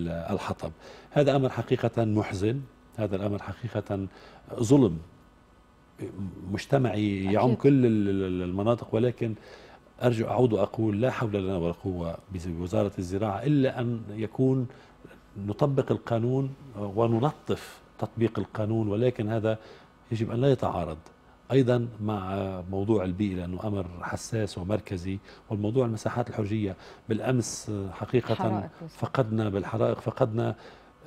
Speaker 2: الحطب هذا امر حقيقه محزن هذا الامر حقيقه ظلم مجتمعي يعم كل المناطق ولكن ارجو أعود وأقول لا حول لنا ولا قوة بوزارة الزراعة إلا أن يكون نطبق القانون وننطف تطبيق القانون ولكن هذا يجب أن لا يتعارض ايضا مع موضوع البيئه لانه امر حساس ومركزي والموضوع المساحات الحرجيه بالامس حقيقه فقدنا بالحرائق فقدنا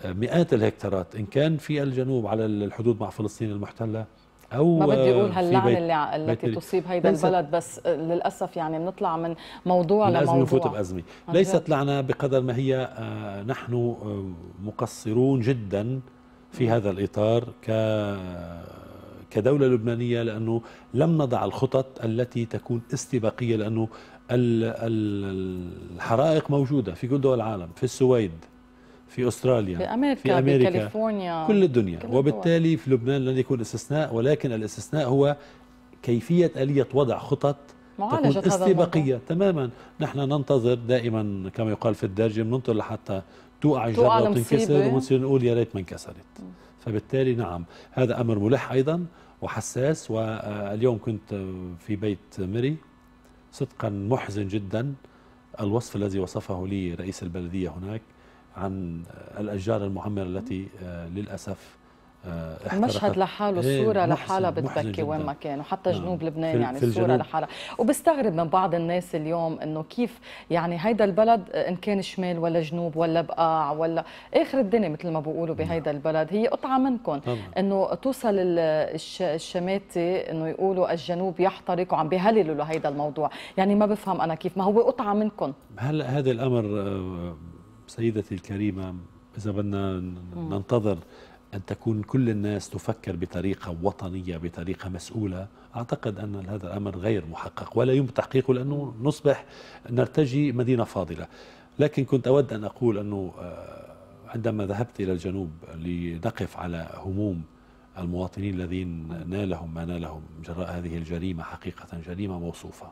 Speaker 2: مئات الهكتارات ان كان في الجنوب على الحدود مع فلسطين المحتله او ما بدي اقول هاللعنه اللي التي تصيب هيدا البلد
Speaker 1: بس للاسف يعني بنطلع من موضوع لموضوع لموضوع نفوت بازمه ليست
Speaker 2: لعنه بقدر ما هي آه، نحن آه، مقصرون جدا في هذا الاطار ك كدولة لبنانية لأنه لم نضع الخطط التي تكون استباقية لأنه الحرائق موجودة في كل دول العالم في السويد في أستراليا في أمريكا, في أمريكا كاليفورنيا كل الدنيا كل وبالتالي في لبنان لن يكون استثناء ولكن الاستثناء هو كيفية آلية وضع خطط معالجة تكون استباقية تماما نحن ننتظر دائما كما يقال في الدرجة ننتظر لحتى توقع الجبهة وتنكسر ونصير نقول يا ريت ما انكسرت فبالتالي نعم هذا أمر ملح أيضا وحساس واليوم كنت في بيت مري صدقا محزن جدا الوصف الذي وصفه لي رئيس البلدية هناك عن الأشجار المعمرة التي آه، للأسف المشهد آه، لحاله الصورة إيه، لحالها بتبكي وين ما كان
Speaker 1: وحتى نعم. جنوب آه. لبنان يعني الصورة لحالها وبستغرب من بعض الناس اليوم انه كيف يعني هيدا البلد آه، ان كان شمال ولا جنوب ولا بقاع ولا اخر الدنيا مثل ما بيقولوا نعم. بهيدا البلد هي قطعة منكم انه توصل الشماتة انه يقولوا الجنوب يحترق وعم بيهللوا لهيدا الموضوع يعني ما بفهم انا كيف ما هو قطعة منكم
Speaker 2: هلا هذا الامر سيدتي الكريمة إذا بدنا ننتظر أن تكون كل الناس تفكر بطريقة وطنية بطريقة مسؤولة أعتقد أن هذا الأمر غير محقق ولا يمكن تحقيقه لأنه نصبح نرتجي مدينة فاضلة لكن كنت أود أن أقول أنه آه، عندما ذهبت إلى الجنوب لنقف على هموم المواطنين الذين نالهم ما نالهم جراء هذه الجريمة حقيقة جريمة موصوفة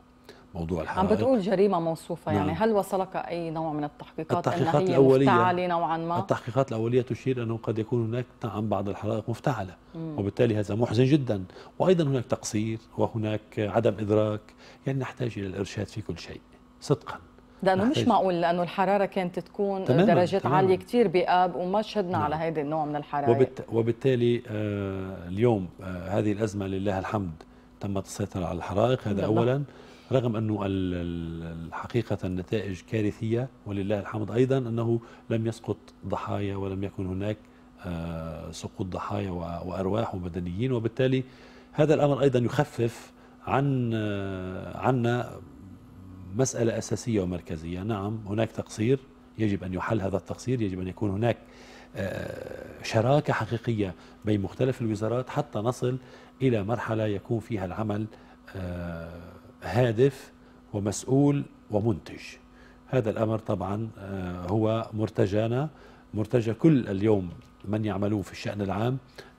Speaker 2: موضوع الحرائق عم بتقول
Speaker 1: جريمه موصوفه يعني نعم. يعني هل وصلك اي نوع من التحقيقات التحقيقات إن هي الأولية مفتعله نوعا ما
Speaker 2: التحقيقات الاوليه تشير انه قد يكون هناك نعم بعض الحرائق مفتعله مم. وبالتالي هذا محزن جدا وايضا هناك تقصير وهناك عدم ادراك يعني نحتاج الى الارشاد في كل شيء صدقا
Speaker 1: لانه مش معقول لانه الحراره كانت تكون تماماً درجات تماماً عاليه كثير باب وما شهدنا نعم. على هذا النوع من الحرائق وبت...
Speaker 2: وبالتالي آه اليوم آه هذه الازمه لله الحمد تمت السيطره على الحرائق هذا بالضبط. اولا رغم أنه الحقيقة النتائج كارثية ولله الحمد أيضا أنه لم يسقط ضحايا ولم يكن هناك آه، سقوط ضحايا وأرواح ومدنيين وبالتالي هذا الأمر أيضا يخفف عن آه، عنا مسألة أساسية ومركزية نعم هناك تقصير يجب أن يحل هذا التقصير يجب أن يكون هناك آه، شراكة حقيقية بين مختلف الوزارات حتى نصل إلى مرحلة يكون فيها العمل هادف ومسؤول ومنتج هذا الأمر طبعا آه، هو مرتجانا مرتجى كل اليوم من يعملون في الشأن العام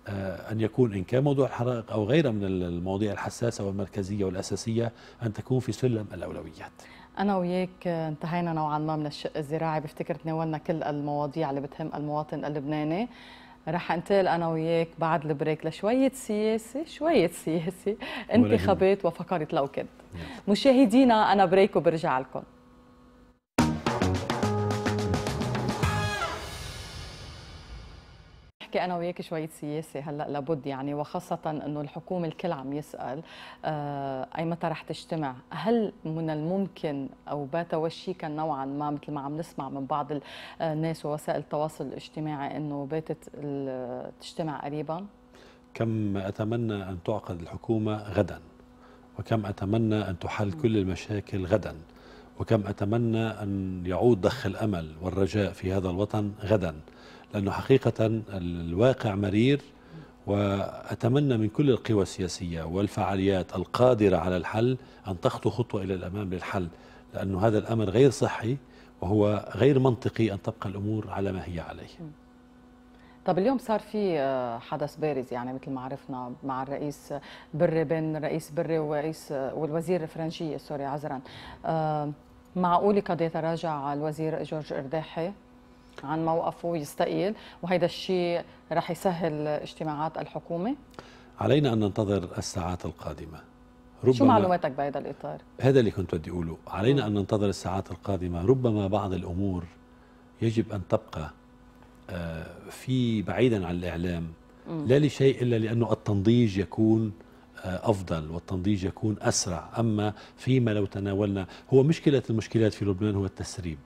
Speaker 2: آه، أن يكون إن كان موضوع الحرائق أو غيرها من المواضيع الحساسة والمركزية والأساسية أن تكون في سلم الأولويات
Speaker 1: أنا وياك انتهينا نوعا ما من الشق الزراعي بفتكر تناولنا كل المواضيع اللي بتهم المواطن اللبناني رح انتقل انا وياك بعد البريك لشويه سياسه شويه سياسه انتخابات وفقره لوكد نعم. مشاهدينا انا بريك وبرجع لكم نحكي انا وياك شويه سياسه هلا لابد يعني وخاصه انه الحكومه الكل عم يسال آه، اي متى رح تجتمع هل من الممكن او بات وشيكا نوعا ما مثل ما عم نسمع من بعض الناس آه، ووسائل التواصل الاجتماعي انه باتت تجتمع قريبا
Speaker 2: كم اتمنى ان تعقد الحكومه غدا وكم اتمنى ان تحل كل المشاكل غدا وكم اتمنى ان يعود ضخ الامل والرجاء في هذا الوطن غدا لأنه حقيقة الواقع مرير وأتمنى من كل القوى السياسية والفعاليات القادرة على الحل أن تخطو خطوة إلى الأمام للحل لأن هذا الأمر غير صحي وهو غير منطقي أن تبقى الأمور على ما هي عليه
Speaker 1: طب اليوم صار في آه، حدث بارز يعني مثل ما عرفنا مع الرئيس بري بين رئيس بري ورئيس آه، والوزير فرنجي سوري عذرا آه، معقول قد يتراجع الوزير جورج ارداحي عن موقفه ويستقيل وهذا الشيء رح يسهل اجتماعات الحكومة؟
Speaker 2: علينا أن ننتظر الساعات القادمة ربما شو معلوماتك
Speaker 1: بهذا الإطار؟
Speaker 2: هذا اللي كنت بدي أقوله علينا أن ننتظر الساعات القادمة ربما بعض الأمور يجب أن تبقى آه، في بعيدا عن الإعلام لا لشيء إلا لأنه التنضيج يكون آه، أفضل والتنضيج يكون أسرع أما فيما لو تناولنا هو مشكلة المشكلات في لبنان هو التسريب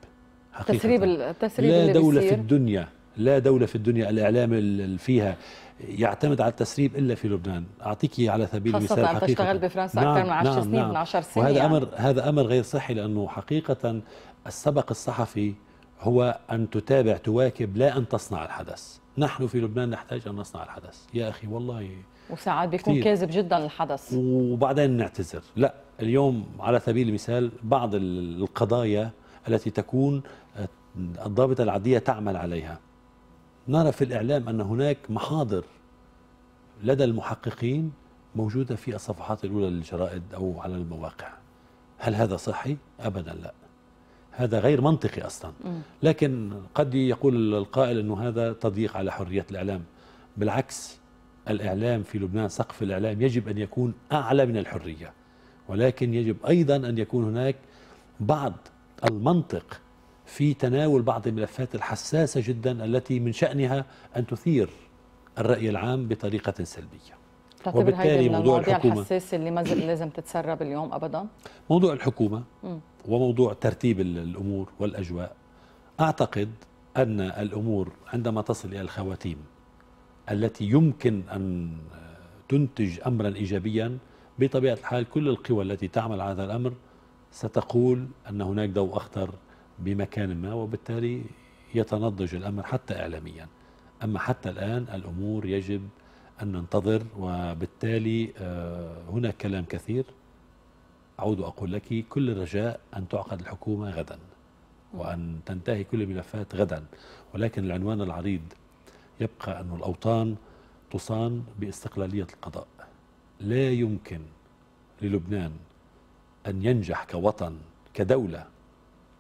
Speaker 1: حقيقة تسريب التسريب لا اللي دولة بيصير. في
Speaker 2: الدنيا لا دولة في الدنيا الإعلام اللي فيها يعتمد على التسريب إلا في لبنان أعطيك على سبيل المثال خاصة حقيقة تشتغل بفرنسا نعم أكثر من 10 نعم سنين نعم من 10 سنين وهذا يعني. أمر هذا أمر غير صحي لأنه حقيقة السبق الصحفي هو أن تتابع تواكب لا أن تصنع الحدث نحن في لبنان نحتاج أن نصنع الحدث يا أخي والله
Speaker 1: وساعات بيكون كتير. كاذب جدا
Speaker 2: الحدث وبعدين نعتذر لا اليوم على سبيل المثال بعض القضايا التي تكون الضابطة العادية تعمل عليها نرى في الإعلام أن هناك محاضر لدى المحققين موجودة في الصفحات الأولى للجرائد أو على المواقع هل هذا صحي؟ أبدا لا هذا غير منطقي أصلا لكن قد يقول القائل أنه هذا تضييق على حرية الإعلام بالعكس الإعلام في لبنان سقف الإعلام يجب أن يكون أعلى من الحرية ولكن يجب أيضا أن يكون هناك بعض المنطق في تناول بعض الملفات الحساسة جدا التي من شأنها أن تثير الرأي العام بطريقة سلبية
Speaker 1: وبالتالي موضوع الحكومة الحساسة اللي ما لازم تتسرب اليوم أبدا
Speaker 2: موضوع الحكومة م. وموضوع ترتيب الأمور والأجواء أعتقد أن الأمور عندما تصل إلى الخواتيم التي يمكن أن تنتج أمرا إيجابيا بطبيعة الحال كل القوى التي تعمل على هذا الأمر ستقول أن هناك ضوء أخطر بمكان ما وبالتالي يتنضج الأمر حتى إعلاميا أما حتى الآن الأمور يجب أن ننتظر وبالتالي آه، هنا كلام كثير أعود أقول لك كل الرجاء أن تعقد الحكومة غدا وأن تنتهي كل الملفات غدا ولكن العنوان العريض يبقى أن الأوطان تصان باستقلالية القضاء لا يمكن للبنان أن ينجح كوطن كدولة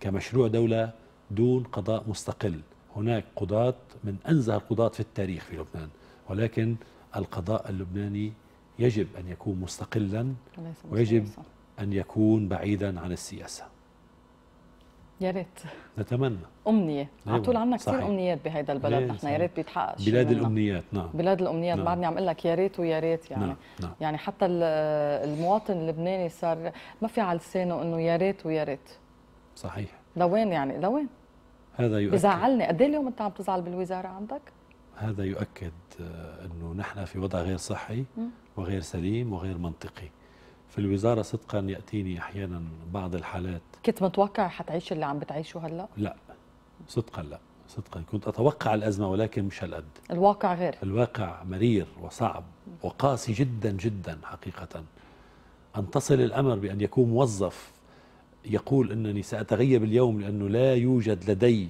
Speaker 2: كمشروع دولة دون قضاء مستقل هناك قضاة من أنزه القضاة في التاريخ في لبنان ولكن القضاء اللبناني يجب أن يكون مستقلا ويجب أن يكون بعيدا عن السياسة يا ريت نتمنى أمنية أيوة، على طول عنا كثير أمنيات بهذا البلد نحن يا ريت بيتحقق بلاد الأمنيات نعم بلاد الأمنيات نعم. بعدني عم
Speaker 1: أقول لك يا ريت ويا ريت يعني نعم. نعم. يعني حتى المواطن اللبناني صار ما في على لسانه إنه يا ريت ويا ريت صحيح لوين يعني لوين هذا يؤكد بزعلني قد ايه اليوم انت عم تزعل بالوزاره عندك
Speaker 2: هذا يؤكد آه، انه نحن في وضع غير صحي وغير سليم وغير منطقي في الوزاره صدقا ياتيني احيانا بعض الحالات
Speaker 1: كنت متوقع حتعيش اللي عم بتعيشه هلا
Speaker 2: لا صدقا لا صدقا كنت اتوقع الازمه ولكن مش هالقد
Speaker 1: الواقع غير
Speaker 2: الواقع مرير وصعب وقاسي جدا جدا حقيقه ان تصل الامر بان يكون موظف يقول أنني سأتغيب اليوم لأنه لا يوجد لدي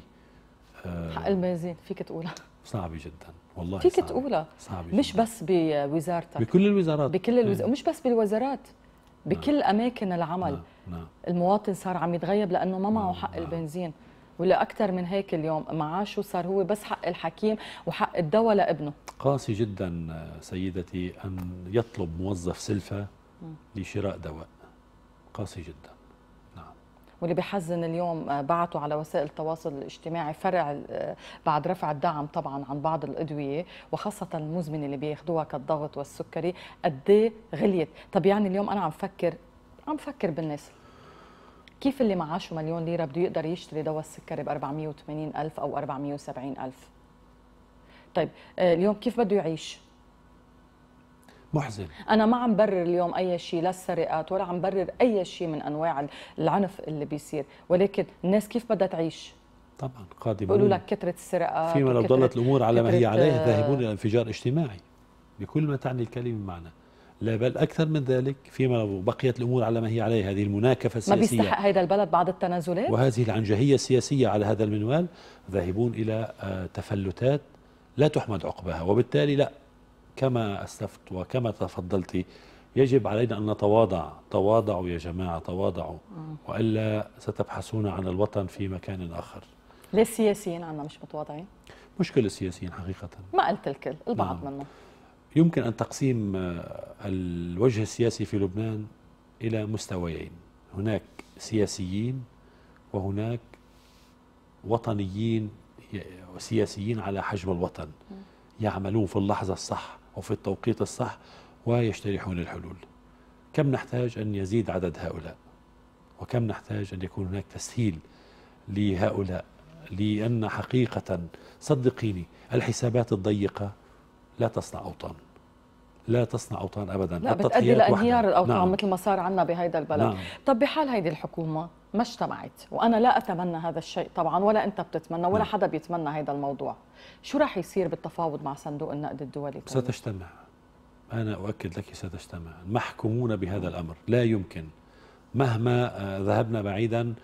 Speaker 2: آه،
Speaker 1: حق البنزين فيك تقولها
Speaker 2: صعبة جدا والله فيك تقولها صعب مش
Speaker 1: جداً. بس بوزارتك بكل
Speaker 2: الوزارات بكل الوزارات إيه. ومش
Speaker 1: بس بالوزارات بكل نعم. أماكن العمل نعم. نعم. المواطن صار عم يتغيب لأنه ما معه نعم. حق نعم. البنزين ولا أكثر من هيك اليوم معاشه صار هو بس حق الحكيم وحق الدواء لابنه
Speaker 2: قاسي جدا آه، سيدتي أن يطلب موظف سلفة لشراء دواء قاسي جدا
Speaker 1: واللي بيحزن اليوم آه، بعتوا على وسائل التواصل الاجتماعي فرع آه، بعد رفع الدعم طبعا عن بعض الادويه وخاصه المزمنه اللي بياخذوها كالضغط والسكري قد إيه غليت طب يعني اليوم انا عم فكر عم فكر بالناس كيف اللي معاشه مليون ليره بده يقدر يشتري دواء السكري ب 480 الف او 470 الف طيب آه، اليوم كيف بده يعيش محزن انا ما عم برر اليوم اي شيء لا السرقات ولا عم برر اي شيء من انواع العنف اللي بيصير ولكن الناس كيف بدها تعيش
Speaker 2: طبعا قادمون بيقولوا لك
Speaker 1: كثره السرقات فيما لو ضلت الامور على ما هي عليه آه، ذاهبون
Speaker 2: الى انفجار اجتماعي بكل ما تعني الكلمه معنى لا بل اكثر من ذلك فيما لو بقيت الامور على ما هي عليه هذه المناكفه السياسيه ما بيستحق
Speaker 1: هذا البلد بعض التنازلات وهذه
Speaker 2: العنجهيه السياسيه على هذا المنوال ذاهبون الى آه، تفلتات لا تحمد عقباها وبالتالي لا كما أسلفت وكما تفضلت يجب علينا أن نتواضع تواضعوا يا جماعة تواضعوا آه. وإلا ستبحثون عن الوطن في مكان آخر
Speaker 1: ليه السياسيين عنا مش متواضعين؟
Speaker 2: مش كل السياسيين حقيقة
Speaker 1: ما قلت الكل البعض نعم. منهم
Speaker 2: يمكن أن تقسيم آه، الوجه السياسي في لبنان إلى مستويين هناك سياسيين وهناك وطنيين سياسيين على حجم الوطن يعملون في اللحظة الصح وفي التوقيت الصح ويجترحون الحلول كم نحتاج أن يزيد عدد هؤلاء وكم نحتاج أن يكون هناك تسهيل لهؤلاء لأن حقيقة صدقيني الحسابات الضيقة لا تصنع أوطان لا تصنع أوطان أبدا لا بتؤدي لانهيار الأوطان نعم. مثل
Speaker 1: ما صار عنا بهيدا البلد نعم. طب بحال هيدي الحكومة ما اجتمعت وأنا لا أتمنى هذا الشيء طبعا ولا أنت بتتمنى ولا نعم. حدا بيتمنى هذا الموضوع شو راح يصير بالتفاوض مع صندوق النقد الدولي طيب؟ ستجتمع
Speaker 2: أنا أؤكد لك ستجتمع محكومون بهذا الأمر لا يمكن مهما آه، ذهبنا بعيدا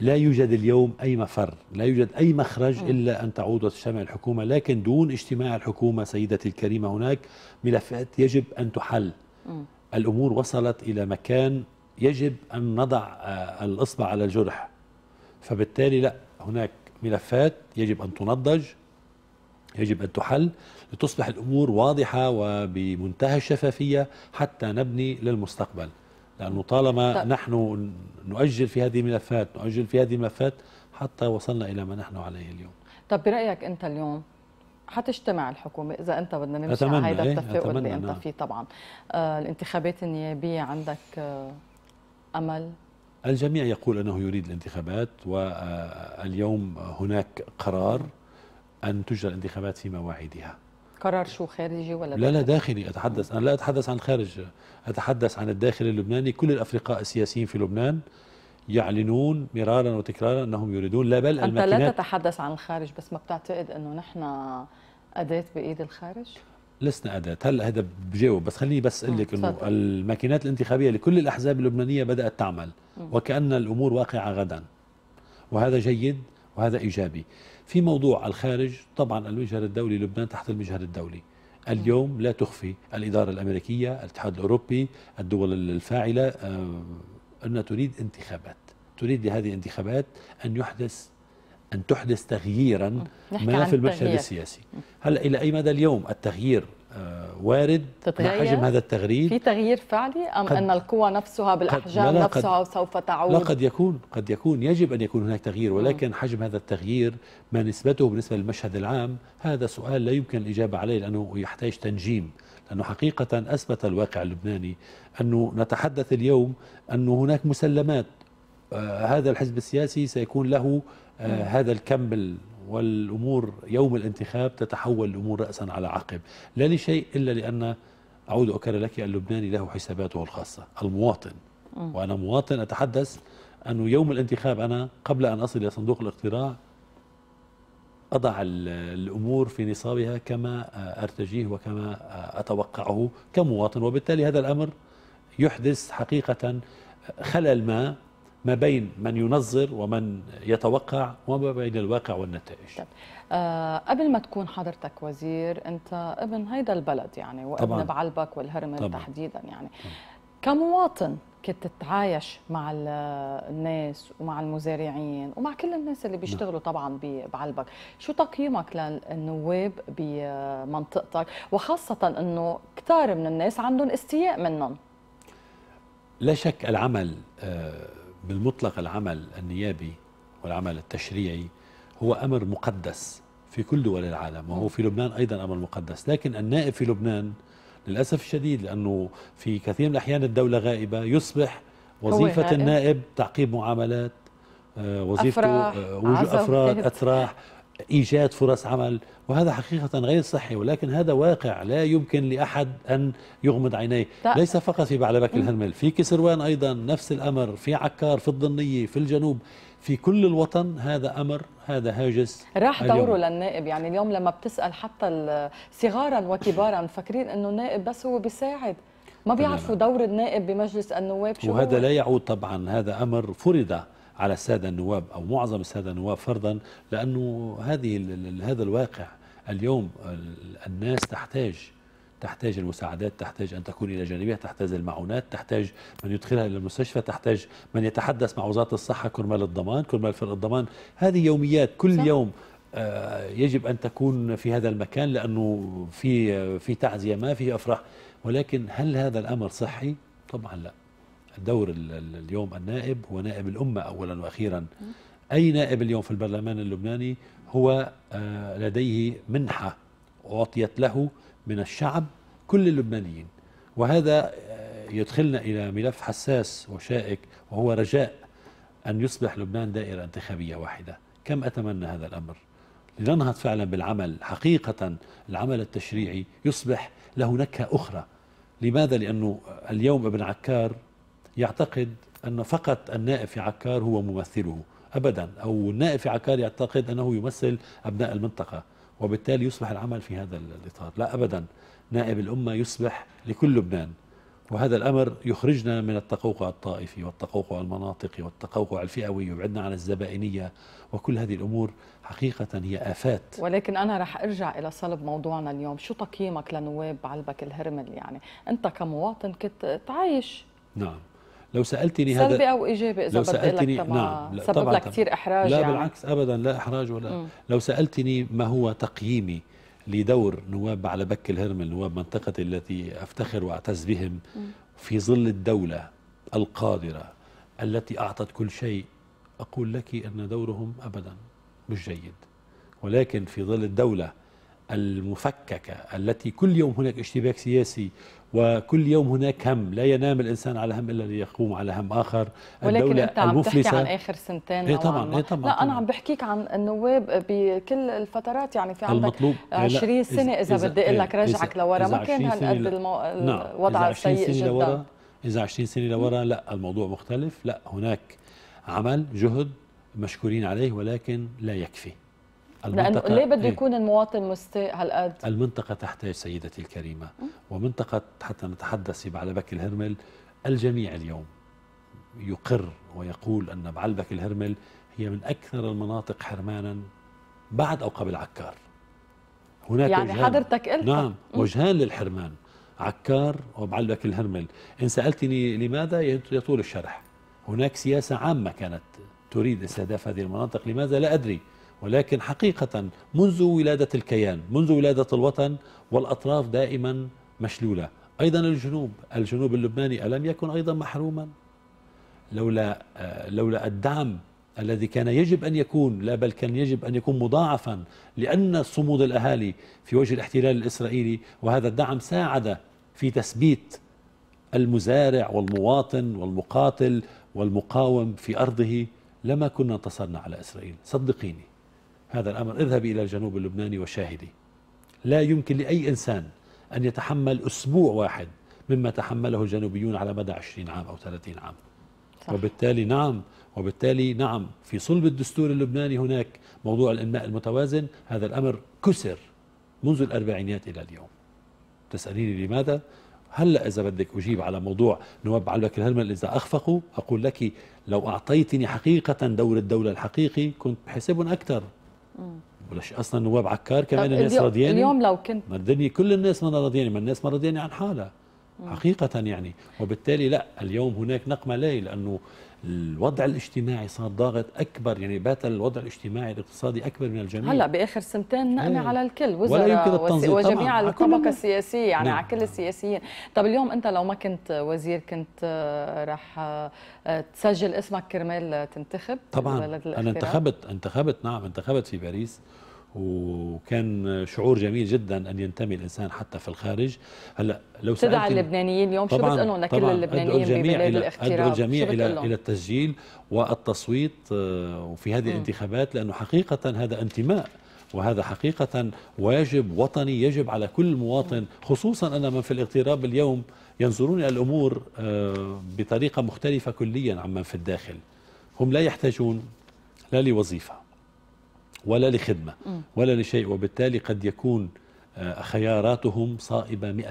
Speaker 2: لا يوجد اليوم أي مفر لا يوجد أي مخرج إلا أن تعود وتجتمع الحكومة لكن دون اجتماع الحكومة سيدتي الكريمة هناك ملفات يجب أن تحل الأمور وصلت إلى مكان يجب أن نضع آه، الإصبع على الجرح فبالتالي لا هناك ملفات يجب أن تنضج يجب أن تحل لتصبح الأمور واضحة وبمنتهى الشفافية حتى نبني للمستقبل لأنه طالما طب. نحن نؤجل في هذه الملفات نؤجل في هذه الملفات حتى وصلنا إلى ما نحن عليه اليوم
Speaker 1: طب برأيك أنت اليوم حتجتمع الحكومة إذا أنت بدنا نمشي على هذا التفاؤل اللي أنت فيه طبعا آه الانتخابات النيابية عندك آه أمل؟
Speaker 2: الجميع يقول أنه يريد الانتخابات واليوم هناك قرار أن تجرى الانتخابات في مواعيدها
Speaker 1: قرار شو خارجي ولا داخلي؟ لا لا
Speaker 2: داخلي أتحدث أنا لا أتحدث عن الخارج أتحدث عن الداخل اللبناني كل الأفرقاء السياسيين في لبنان يعلنون مرارا وتكرارا أنهم يريدون لا بل أنت لا
Speaker 1: تتحدث عن الخارج بس ما بتعتقد أنه نحن أداة بإيد الخارج؟
Speaker 2: لسنا أداة هلا هذا بجاوب بس خليني بس أقول آه، لك إنه الماكينات الانتخابية لكل الأحزاب اللبنانية بدأت تعمل وكأن الأمور واقعة غدا وهذا جيد وهذا إيجابي في موضوع الخارج طبعا المجهر الدولي لبنان تحت المجهر الدولي اليوم لا تخفي الإدارة الأمريكية الاتحاد الأوروبي الدول الفاعلة آه، أنها تريد انتخابات تريد لهذه الانتخابات أن يحدث أن تحدث تغييرا ما في المشهد السياسي هلا إلى أي مدى اليوم التغيير آه، وارد تتغير؟ ما حجم هذا التغريد في
Speaker 1: تغيير فعلي أم أن القوى نفسها بالأحجام نفسها قد سوف تعود لا قد
Speaker 2: يكون قد يكون يجب أن يكون هناك تغيير ولكن حجم هذا التغيير ما نسبته بالنسبة للمشهد العام هذا سؤال لا يمكن الإجابة عليه لأنه يحتاج تنجيم لأنه حقيقة أثبت الواقع اللبناني أنه نتحدث اليوم أنه هناك مسلمات آه، هذا الحزب السياسي سيكون له آه، هذا الكم والأمور يوم الانتخاب تتحول الأمور رأسا على عقب لا لشيء إلا لأن أعود أكرر لك اللبناني له حساباته الخاصة المواطن وأنا مواطن أتحدث أنه يوم الانتخاب أنا قبل أن أصل إلى صندوق الاقتراع أضع الأمور في نصابها كما آه، أرتجيه وكما أتوقعه كمواطن وبالتالي هذا الأمر يحدث حقيقة خلل ما ما بين من ينظر ومن يتوقع وما بين الواقع والنتائج طب.
Speaker 1: آه قبل ما تكون حضرتك وزير انت ابن هيدا البلد يعني وابن طبعاً. بعلبك والهرمل طبعاً. تحديدا يعني طبعاً. كمواطن كنت تتعايش مع الناس ومع المزارعين ومع كل الناس اللي نعم. بيشتغلوا طبعا بعلبك شو تقييمك للنواب بمنطقتك وخاصة انه كتار من الناس عندهم استياء منهم
Speaker 2: لا شك العمل آه بالمطلق العمل النيابي والعمل التشريعي هو أمر مقدس في كل دول العالم وهو في لبنان أيضا أمر مقدس لكن النائب في لبنان للأسف الشديد لأنه في كثير من الأحيان الدولة غائبة يصبح وظيفة النائب تعقيب معاملات آه، وظيفته وجود أفراح أتراح آه، ايجاد فرص عمل وهذا حقيقه غير صحي ولكن هذا واقع لا يمكن لاحد ان يغمض عينيه ليس فقط في بعلبك الهرمل في كسروان ايضا نفس الامر في عكار في الضنيه في الجنوب في كل الوطن هذا امر هذا هاجس راح اليوم. دوره
Speaker 1: للنائب يعني اليوم لما بتسال حتى صغارا وكبارا مفكرين انه النائب بس هو بيساعد ما بيعرفوا دور النائب بمجلس النواب شو وهذا هو؟ لا
Speaker 2: يعود طبعا هذا امر فرض على السادة النواب أو معظم السادة النواب فرضا لأنه هذه هذا الواقع اليوم الناس تحتاج تحتاج المساعدات تحتاج أن تكون إلى جانبها تحتاج المعونات تحتاج من يدخلها إلى المستشفى تحتاج من يتحدث مع وزارة الصحة كرمال الضمان كرمال فرق الضمان هذه يوميات كل صح. يوم آه، يجب أن تكون في هذا المكان لأنه في في تعزية ما في أفراح ولكن هل هذا الأمر صحي؟ طبعا لا دور اليوم النائب هو نائب الأمة أولا وأخيرا أي نائب اليوم في البرلمان اللبناني هو آه، لديه منحة أعطيت له من الشعب كل اللبنانيين وهذا آه، يدخلنا إلى ملف حساس وشائك وهو رجاء أن يصبح لبنان دائرة انتخابية واحدة كم أتمنى هذا الأمر لننهض فعلا بالعمل حقيقة العمل التشريعي يصبح له نكهة أخرى لماذا؟ لأنه اليوم ابن عكار يعتقد أن فقط النائب في عكار هو ممثله أبدا أو النائب في عكار يعتقد أنه يمثل أبناء المنطقة وبالتالي يصبح العمل في هذا الإطار لا أبدا نائب الأمة يصبح لكل لبنان وهذا الأمر يخرجنا من التقوقع الطائفي والتقوقع المناطقي والتقوقع الفئوي ويبعدنا عن الزبائنية وكل هذه الأمور حقيقة هي آفات
Speaker 1: ولكن أنا رح أرجع إلى صلب موضوعنا اليوم شو تقييمك لنواب علبك الهرمل يعني أنت كمواطن كنت تعايش
Speaker 2: نعم لو سالتني هذا سلبي او ايجابي اذا لو سالتني لك نعم لا سبب طبعًا لك كثير احراج لا يعني. بالعكس ابدا لا احراج ولا مم. لو سالتني ما هو تقييمي لدور نواب على بك الهرمل نواب منطقتي التي افتخر واعتز بهم مم. في ظل الدوله القادره التي اعطت كل شيء اقول لك ان دورهم ابدا مش جيد ولكن في ظل الدوله المفككه التي كل يوم هناك اشتباك سياسي وكل يوم هناك هم لا ينام الانسان على هم الا ليقوم على هم اخر ولكن الدولة انت عم المفلسة. تحكي عن
Speaker 1: اخر سنتين ايه طبعا ايه طبعا لا انا عم بحكيك عن النواب بكل الفترات يعني في عندك المطلوب 20 سنه اذا, إذا بدي اقول لك رجعك لورا ما كان هالقد المو... نعم، الوضع السيء جدا لورا
Speaker 2: اذا 20 سنه لورا لا الموضوع مختلف لا هناك عمل جهد مشكورين عليه ولكن لا يكفي المنطقة لأنه ليه بده إيه.
Speaker 1: يكون المواطن مستاء هالقد؟
Speaker 2: المنطقة تحتاج سيدتي الكريمة ومنطقة حتى نتحدث بعلبك الهرمل الجميع اليوم يقر ويقول أن بعلبك الهرمل هي من أكثر المناطق حرمانا بعد أو قبل عكار هناك يعني وجهان. حضرتك قلت نعم وجهان للحرمان عكار وبعلبك الهرمل إن سألتني لماذا يطول الشرح هناك سياسة عامة كانت تريد استهداف هذه المناطق لماذا لا أدري ولكن حقيقة منذ ولادة الكيان منذ ولادة الوطن والأطراف دائما مشلولة أيضا الجنوب الجنوب اللبناني ألم يكن أيضا محروما لولا, آه، لولا الدعم الذي كان يجب أن يكون لا بل كان يجب أن يكون مضاعفا لأن صمود الأهالي في وجه الاحتلال الإسرائيلي وهذا الدعم ساعد في تثبيت المزارع والمواطن والمقاتل والمقاوم في أرضه لما كنا انتصرنا على إسرائيل صدقيني هذا الأمر اذهبي إلى الجنوب اللبناني وشاهدي لا يمكن لأي إنسان أن يتحمل أسبوع واحد مما تحمله الجنوبيون على مدى 20 عام أو 30 عام صح. وبالتالي نعم وبالتالي نعم في صلب الدستور اللبناني هناك موضوع الإنماء المتوازن هذا الأمر كسر منذ الأربعينيات إلى اليوم تسأليني لماذا؟ هلا إذا بدك أجيب على موضوع نواب على بكر هرمل إذا أخفقوا أقول لك لو أعطيتني حقيقة دور الدولة الحقيقي كنت بحسب أكثر ولش اصلا نواب عكار كمان الناس راضيين اليوم لو كنت ما الدنيا كل الناس ما راضيين ما الناس ما راضيين عن حالها حقيقة يعني وبالتالي لا اليوم هناك نقمة لي لأنه الوضع الاجتماعي صار ضاغط اكبر يعني بات الوضع الاجتماعي الاقتصادي اكبر من الجميع هلا
Speaker 1: باخر سنتين نقمه إيه. على الكل وزراء وجميع الطبقه السياسيه يعني نعم. على كل السياسيين طب اليوم انت لو ما كنت وزير كنت آه، راح آه، تسجل اسمك كرمال تنتخب طبعا انا انتخبت
Speaker 2: انتخبت نعم انتخبت في باريس وكان شعور جميل جدا ان ينتمي الانسان حتى في الخارج هلا لو تدعى
Speaker 1: اللبنانيين اليوم شو بتقولوا لكل اللبنانيين ببلاد الاغتراب ادعو الجميع الى الى
Speaker 2: التسجيل والتصويت آه، وفي هذه الانتخابات لانه حقيقه هذا انتماء وهذا حقيقة واجب وطني يجب على كل مواطن خصوصا أن من في الاغتراب اليوم ينظرون إلى الأمور آه، بطريقة مختلفة كليا عمن في الداخل هم لا يحتاجون لا لوظيفة ولا لخدمة ولا لشيء وبالتالي قد يكون آه، خياراتهم صائبة 100%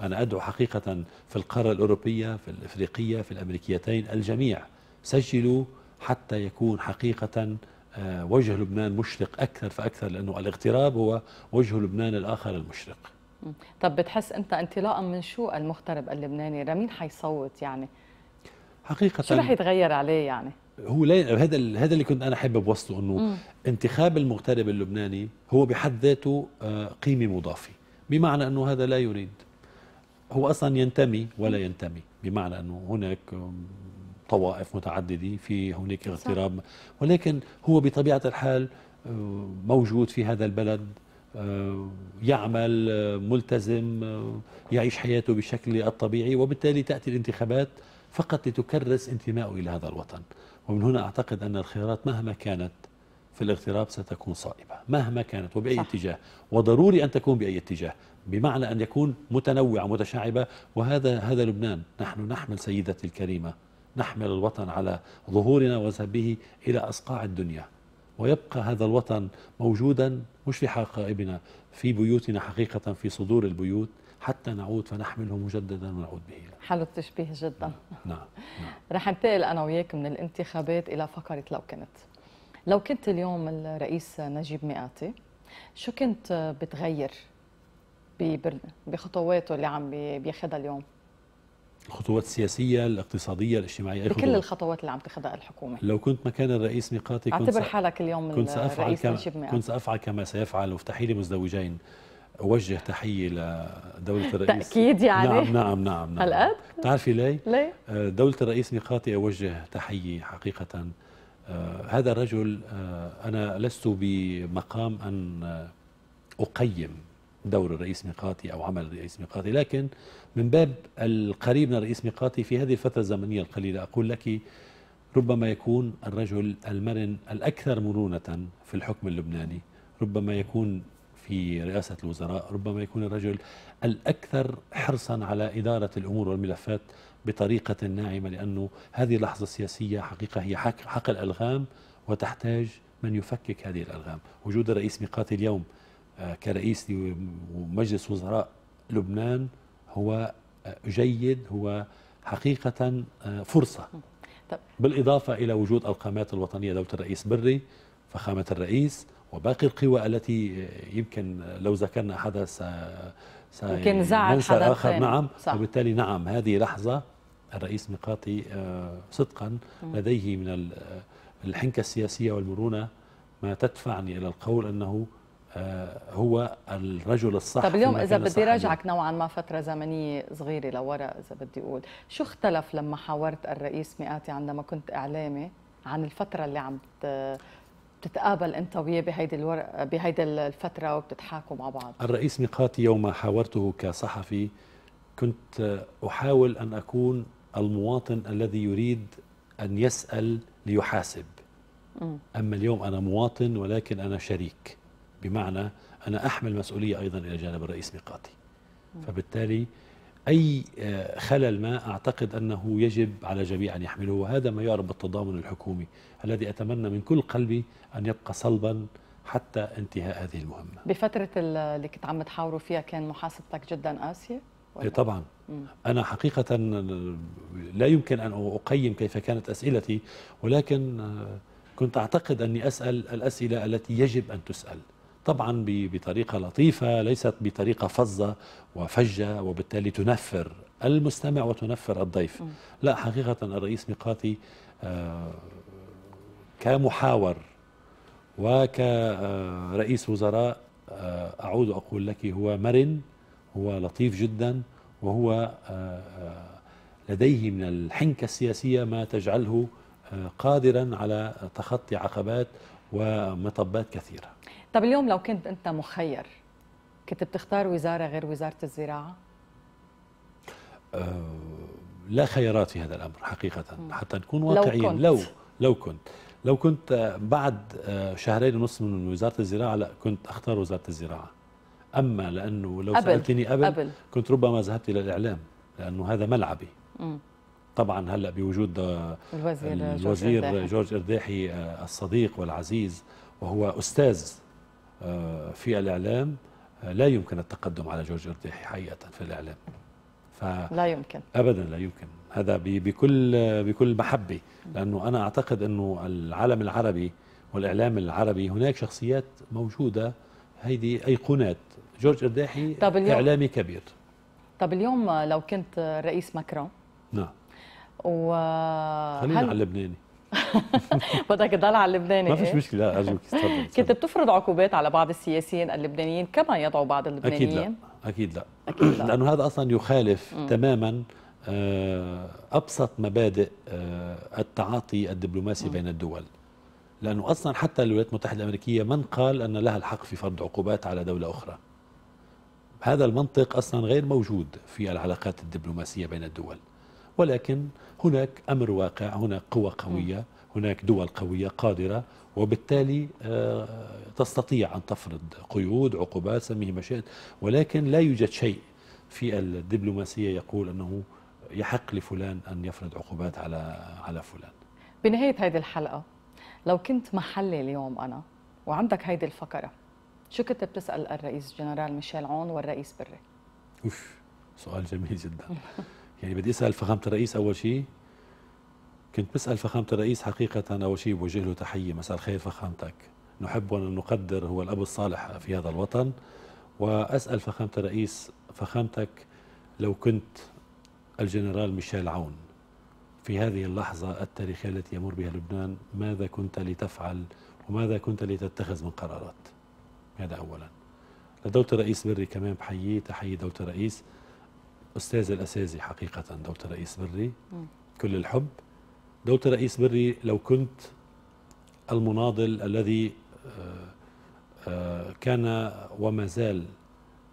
Speaker 2: أنا أدعو حقيقة في القارة الأوروبية في الإفريقية في الأمريكيتين الجميع سجلوا حتى يكون حقيقة آه، وجه لبنان مشرق أكثر فأكثر لأنه الاغتراب هو وجه لبنان الآخر المشرق
Speaker 1: طب بتحس أنت انطلاقا من شو المغترب اللبناني لمين حيصوت يعني
Speaker 2: حقيقة شو رح
Speaker 1: يتغير عليه يعني
Speaker 2: هو لا هذا هذا اللي كنت انا حابب اوصله انه انتخاب المغترب اللبناني هو بحد ذاته آه، قيمه مضافه بمعنى انه هذا لا يريد هو اصلا ينتمي ولا ينتمي بمعنى انه هناك طوائف متعدده في هناك اغتراب ولكن هو بطبيعه الحال آه، موجود في هذا البلد آه، يعمل ملتزم يعيش حياته بشكل الطبيعي وبالتالي تاتي الانتخابات فقط لتكرس انتمائه الى هذا الوطن ومن هنا أعتقد أن الخيارات مهما كانت في الاغتراب ستكون صائبة مهما كانت وبأي صح. اتجاه وضروري أن تكون بأي اتجاه بمعنى أن يكون متنوعة متشعبة وهذا هذا لبنان نحن نحمل سيدتي الكريمة نحمل الوطن على ظهورنا وذهبه إلى أصقاع الدنيا ويبقى هذا الوطن موجودا مش في حقائبنا في بيوتنا حقيقة في صدور البيوت حتى نعود فنحمله مجددا ونعود به
Speaker 1: حلو التشبيه جدا نعم, نعم. نعم. *laughs* رح انتقل انا وياك من الانتخابات الى فقره لو كنت لو كنت اليوم الرئيس نجيب مئاتي شو كنت بتغير بخطواته اللي عم بياخذها اليوم
Speaker 2: الخطوات السياسية الاقتصادية الاجتماعية بكل خطوات.
Speaker 1: الخطوات اللي عم تاخذها الحكومة
Speaker 2: لو كنت مكان الرئيس ميقاتي كنت اعتبر حالك اليوم كنت سأفعل كما كنت سأفعل كما سيفعل لي مزدوجين اوجه تحيه لدوله الرئيس تاكيد يعني نعم نعم نعم, نعم. هالقد بتعرفي ليه؟ ليه؟ آه، دوله الرئيس ميقاتي اوجه تحيه حقيقه آه، هذا الرجل آه، انا لست بمقام ان اقيم دور الرئيس ميقاتي او عمل الرئيس ميقاتي لكن من باب القريب من الرئيس ميقاتي في هذه الفتره الزمنيه القليله اقول لك ربما يكون الرجل المرن الاكثر مرونه في الحكم اللبناني ربما يكون في رئاسة الوزراء ربما يكون الرجل الأكثر حرصا على إدارة الأمور والملفات بطريقة ناعمة لأنه هذه اللحظة السياسية حقيقة هي حق, حق الألغام وتحتاج من يفكك هذه الألغام وجود الرئيس ميقاتي اليوم آه، كرئيس مجلس وزراء لبنان هو آه، جيد هو حقيقة آه، فرصة بالإضافة إلى وجود القامات الوطنية دولة الرئيس بري فخامة الرئيس وباقي القوى التي يمكن لو ذكرنا حدا س يمكن يعني زعل ننسى آخر يعني. نعم صح. وبالتالي نعم هذه لحظة الرئيس ميقاتي آه، صدقا لديه من آه، الحنكة السياسية والمرونة ما تدفعني إلى القول أنه آه، هو الرجل الصح طب اليوم اذا بدي يعني. راجعك
Speaker 1: نوعا ما فتره زمنيه صغيره لورا اذا بدي اقول شو اختلف لما حاورت الرئيس مئاتي عندما كنت اعلامي عن الفتره اللي عم بتتقابل انت وياه بهيدي الورق بهيدي الفتره وبتتحاكوا مع بعض
Speaker 2: الرئيس ميقاتي يوم حاورته كصحفي كنت احاول ان اكون المواطن الذي يريد ان يسال ليحاسب م. اما اليوم انا مواطن ولكن انا شريك بمعنى انا احمل مسؤوليه ايضا الى جانب الرئيس ميقاتي فبالتالي أي آه، خلل ما أعتقد أنه يجب على الجميع أن يحمله وهذا ما يعرف بالتضامن الحكومي الذي أتمنى من كل قلبي أن يبقى صلبا حتى انتهاء هذه المهمة
Speaker 1: بفترة اللي كنت عم تحاوروا فيها كان محاسبتك جدا قاسية؟ إيه، طبعا مم.
Speaker 2: أنا حقيقة لا يمكن أن أقيم كيف كانت أسئلتي ولكن آه، كنت أعتقد أني أسأل الأسئلة التي يجب أن تسأل طبعا بطريقة لطيفة ليست بطريقة فظة وفجة وبالتالي تنفر المستمع وتنفر الضيف لا حقيقة الرئيس ميقاتي آه، كمحاور وكرئيس وزراء آه، أعود أقول لك هو مرن هو لطيف جدا وهو آه، لديه من الحنكة السياسية ما تجعله قادرا على تخطي عقبات ومطبات كثيرة
Speaker 1: طب اليوم لو كنت انت مخير كنت بتختار وزاره غير وزاره الزراعه؟
Speaker 2: أه لا خيارات في هذا الامر حقيقه حتى نكون واقعيين لو كنت. لو لو كنت لو كنت أه، بعد أه، شهرين ونص من وزاره الزراعه لا كنت اختار وزاره الزراعه اما لانه لو قبل. سالتني قبل, قبل كنت ربما ذهبت الى الاعلام لانه هذا ملعبي م. طبعا هلا بوجود أه، الوزير, الوزير جورج ارداحي الصديق والعزيز وهو استاذ آه، في الإعلام آه، لا يمكن التقدم على جورج إرداحي حقيقة في الإعلام ف... لا يمكن أبدا لا يمكن هذا بكل بكل محبة لأنه أنا أعتقد أنه العالم العربي والإعلام العربي هناك شخصيات موجودة هيدي أيقونات جورج إرداحي طب اليوم إعلامي كبير
Speaker 1: طب اليوم لو كنت رئيس ماكرون نعم و خلينا هل... على اللبناني *laughs* بدك تضل على اللبناني ما فيش
Speaker 2: مشكله ارجوك
Speaker 1: *laughs* كنت بتفرض عقوبات على بعض السياسيين اللبنانيين كما يدعو بعض اللبنانيين اكيد لا
Speaker 2: اكيد لا, أكيد *clears throat* لا. لانه هذا اصلا يخالف تماما آه، ابسط مبادئ آه، التعاطي الدبلوماسي بين الدول لانه اصلا حتى الولايات المتحده الامريكيه من قال ان لها الحق في فرض عقوبات على دوله اخرى هذا المنطق اصلا غير موجود في العلاقات الدبلوماسيه بين الدول ولكن هناك أمر واقع هناك قوى قوية هناك دول قوية قادرة وبالتالي آه، تستطيع أن تفرض قيود عقوبات سميه ما شئت ولكن لا يوجد شيء في الدبلوماسية يقول أنه يحق لفلان أن يفرض عقوبات على على فلان
Speaker 1: بنهاية هذه الحلقة لو كنت محلي اليوم أنا وعندك هيدي الفقرة شو كنت بتسأل الرئيس جنرال ميشيل عون والرئيس بري؟
Speaker 2: أوف سؤال جميل جدا *laughs* يعني بدي اسال فخامه الرئيس اول شيء كنت بسال فخامه الرئيس حقيقه اول شيء بوجه له تحيه مساء الخير فخامتك نحب ونقدر هو الاب الصالح في هذا الوطن واسال فخامه الرئيس فخامتك لو كنت الجنرال ميشيل عون في هذه اللحظه التاريخيه التي يمر بها لبنان ماذا كنت لتفعل وماذا كنت لتتخذ من قرارات هذا اولا لدولة الرئيس بري كمان بحييه تحيه دولة الرئيس أستاذ الأساسي حقيقة دكتور رئيس بري كل الحب دكتور رئيس بري لو كنت المناضل الذي آه، آه، كان وما زال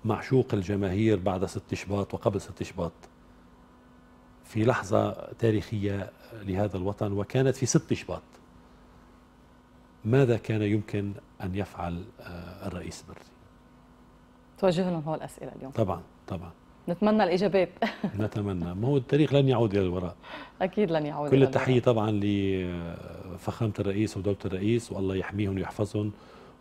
Speaker 2: معشوق الجماهير بعد ست شباط وقبل ست شباط في لحظة تاريخية لهذا الوطن وكانت في ست شباط ماذا كان يمكن أن يفعل آه، الرئيس بري؟
Speaker 1: توجه لهم هو الأسئلة اليوم
Speaker 2: طبعا طبعا
Speaker 1: نتمنى الاجابات *laughs*
Speaker 2: نتمنى ما هو التاريخ لن يعود الى الوراء
Speaker 1: اكيد لن يعود كل التحيه
Speaker 2: طبعا لفخامه الرئيس ودوله الرئيس والله يحميهم ويحفظهم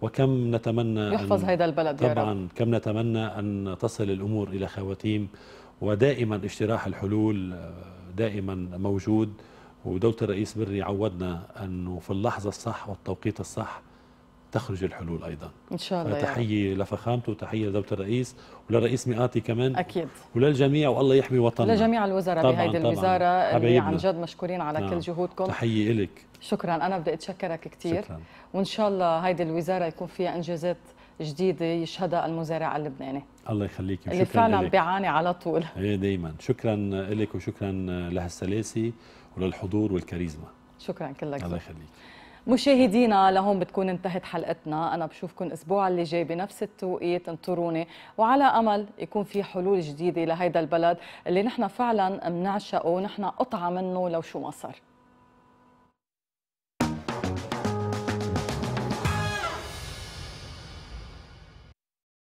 Speaker 2: وكم نتمنى يحفظ هذا البلد طبعا يا رب. كم نتمنى ان تصل الامور الى خواتيم ودائما اجتراح الحلول دائما موجود ودوله الرئيس بري عودنا انه في اللحظه الصح والتوقيت الصح تخرج الحلول ايضا ان شاء الله تحيه لفخامته وتحيه لدوله الرئيس وللرئيس مئاتي كمان اكيد وللجميع والله يحمي وطننا لجميع الوزراء بهيدي الوزاره طبعاً. اللي عن جد مشكورين على نعم. كل جهودكم تحيه لك
Speaker 1: شكرا انا بدي اتشكرك كثير شكرا. وان شاء الله هيدي الوزاره يكون فيها انجازات جديده يشهدها المزارع اللبناني
Speaker 2: الله يخليك اللي فعلا إليك.
Speaker 1: بيعاني على طول
Speaker 2: ايه دائما شكرا لك وشكرا لهالسلاسه وللحضور والكاريزما
Speaker 1: شكرا كلك الله يخليك مشاهدينا لهون بتكون انتهت حلقتنا أنا بشوفكم الأسبوع اللي جاي بنفس التوقيت انطروني وعلى أمل يكون في حلول جديدة لهيدا البلد اللي نحن فعلا بنعشقه ونحن قطعة منه لو شو ما صار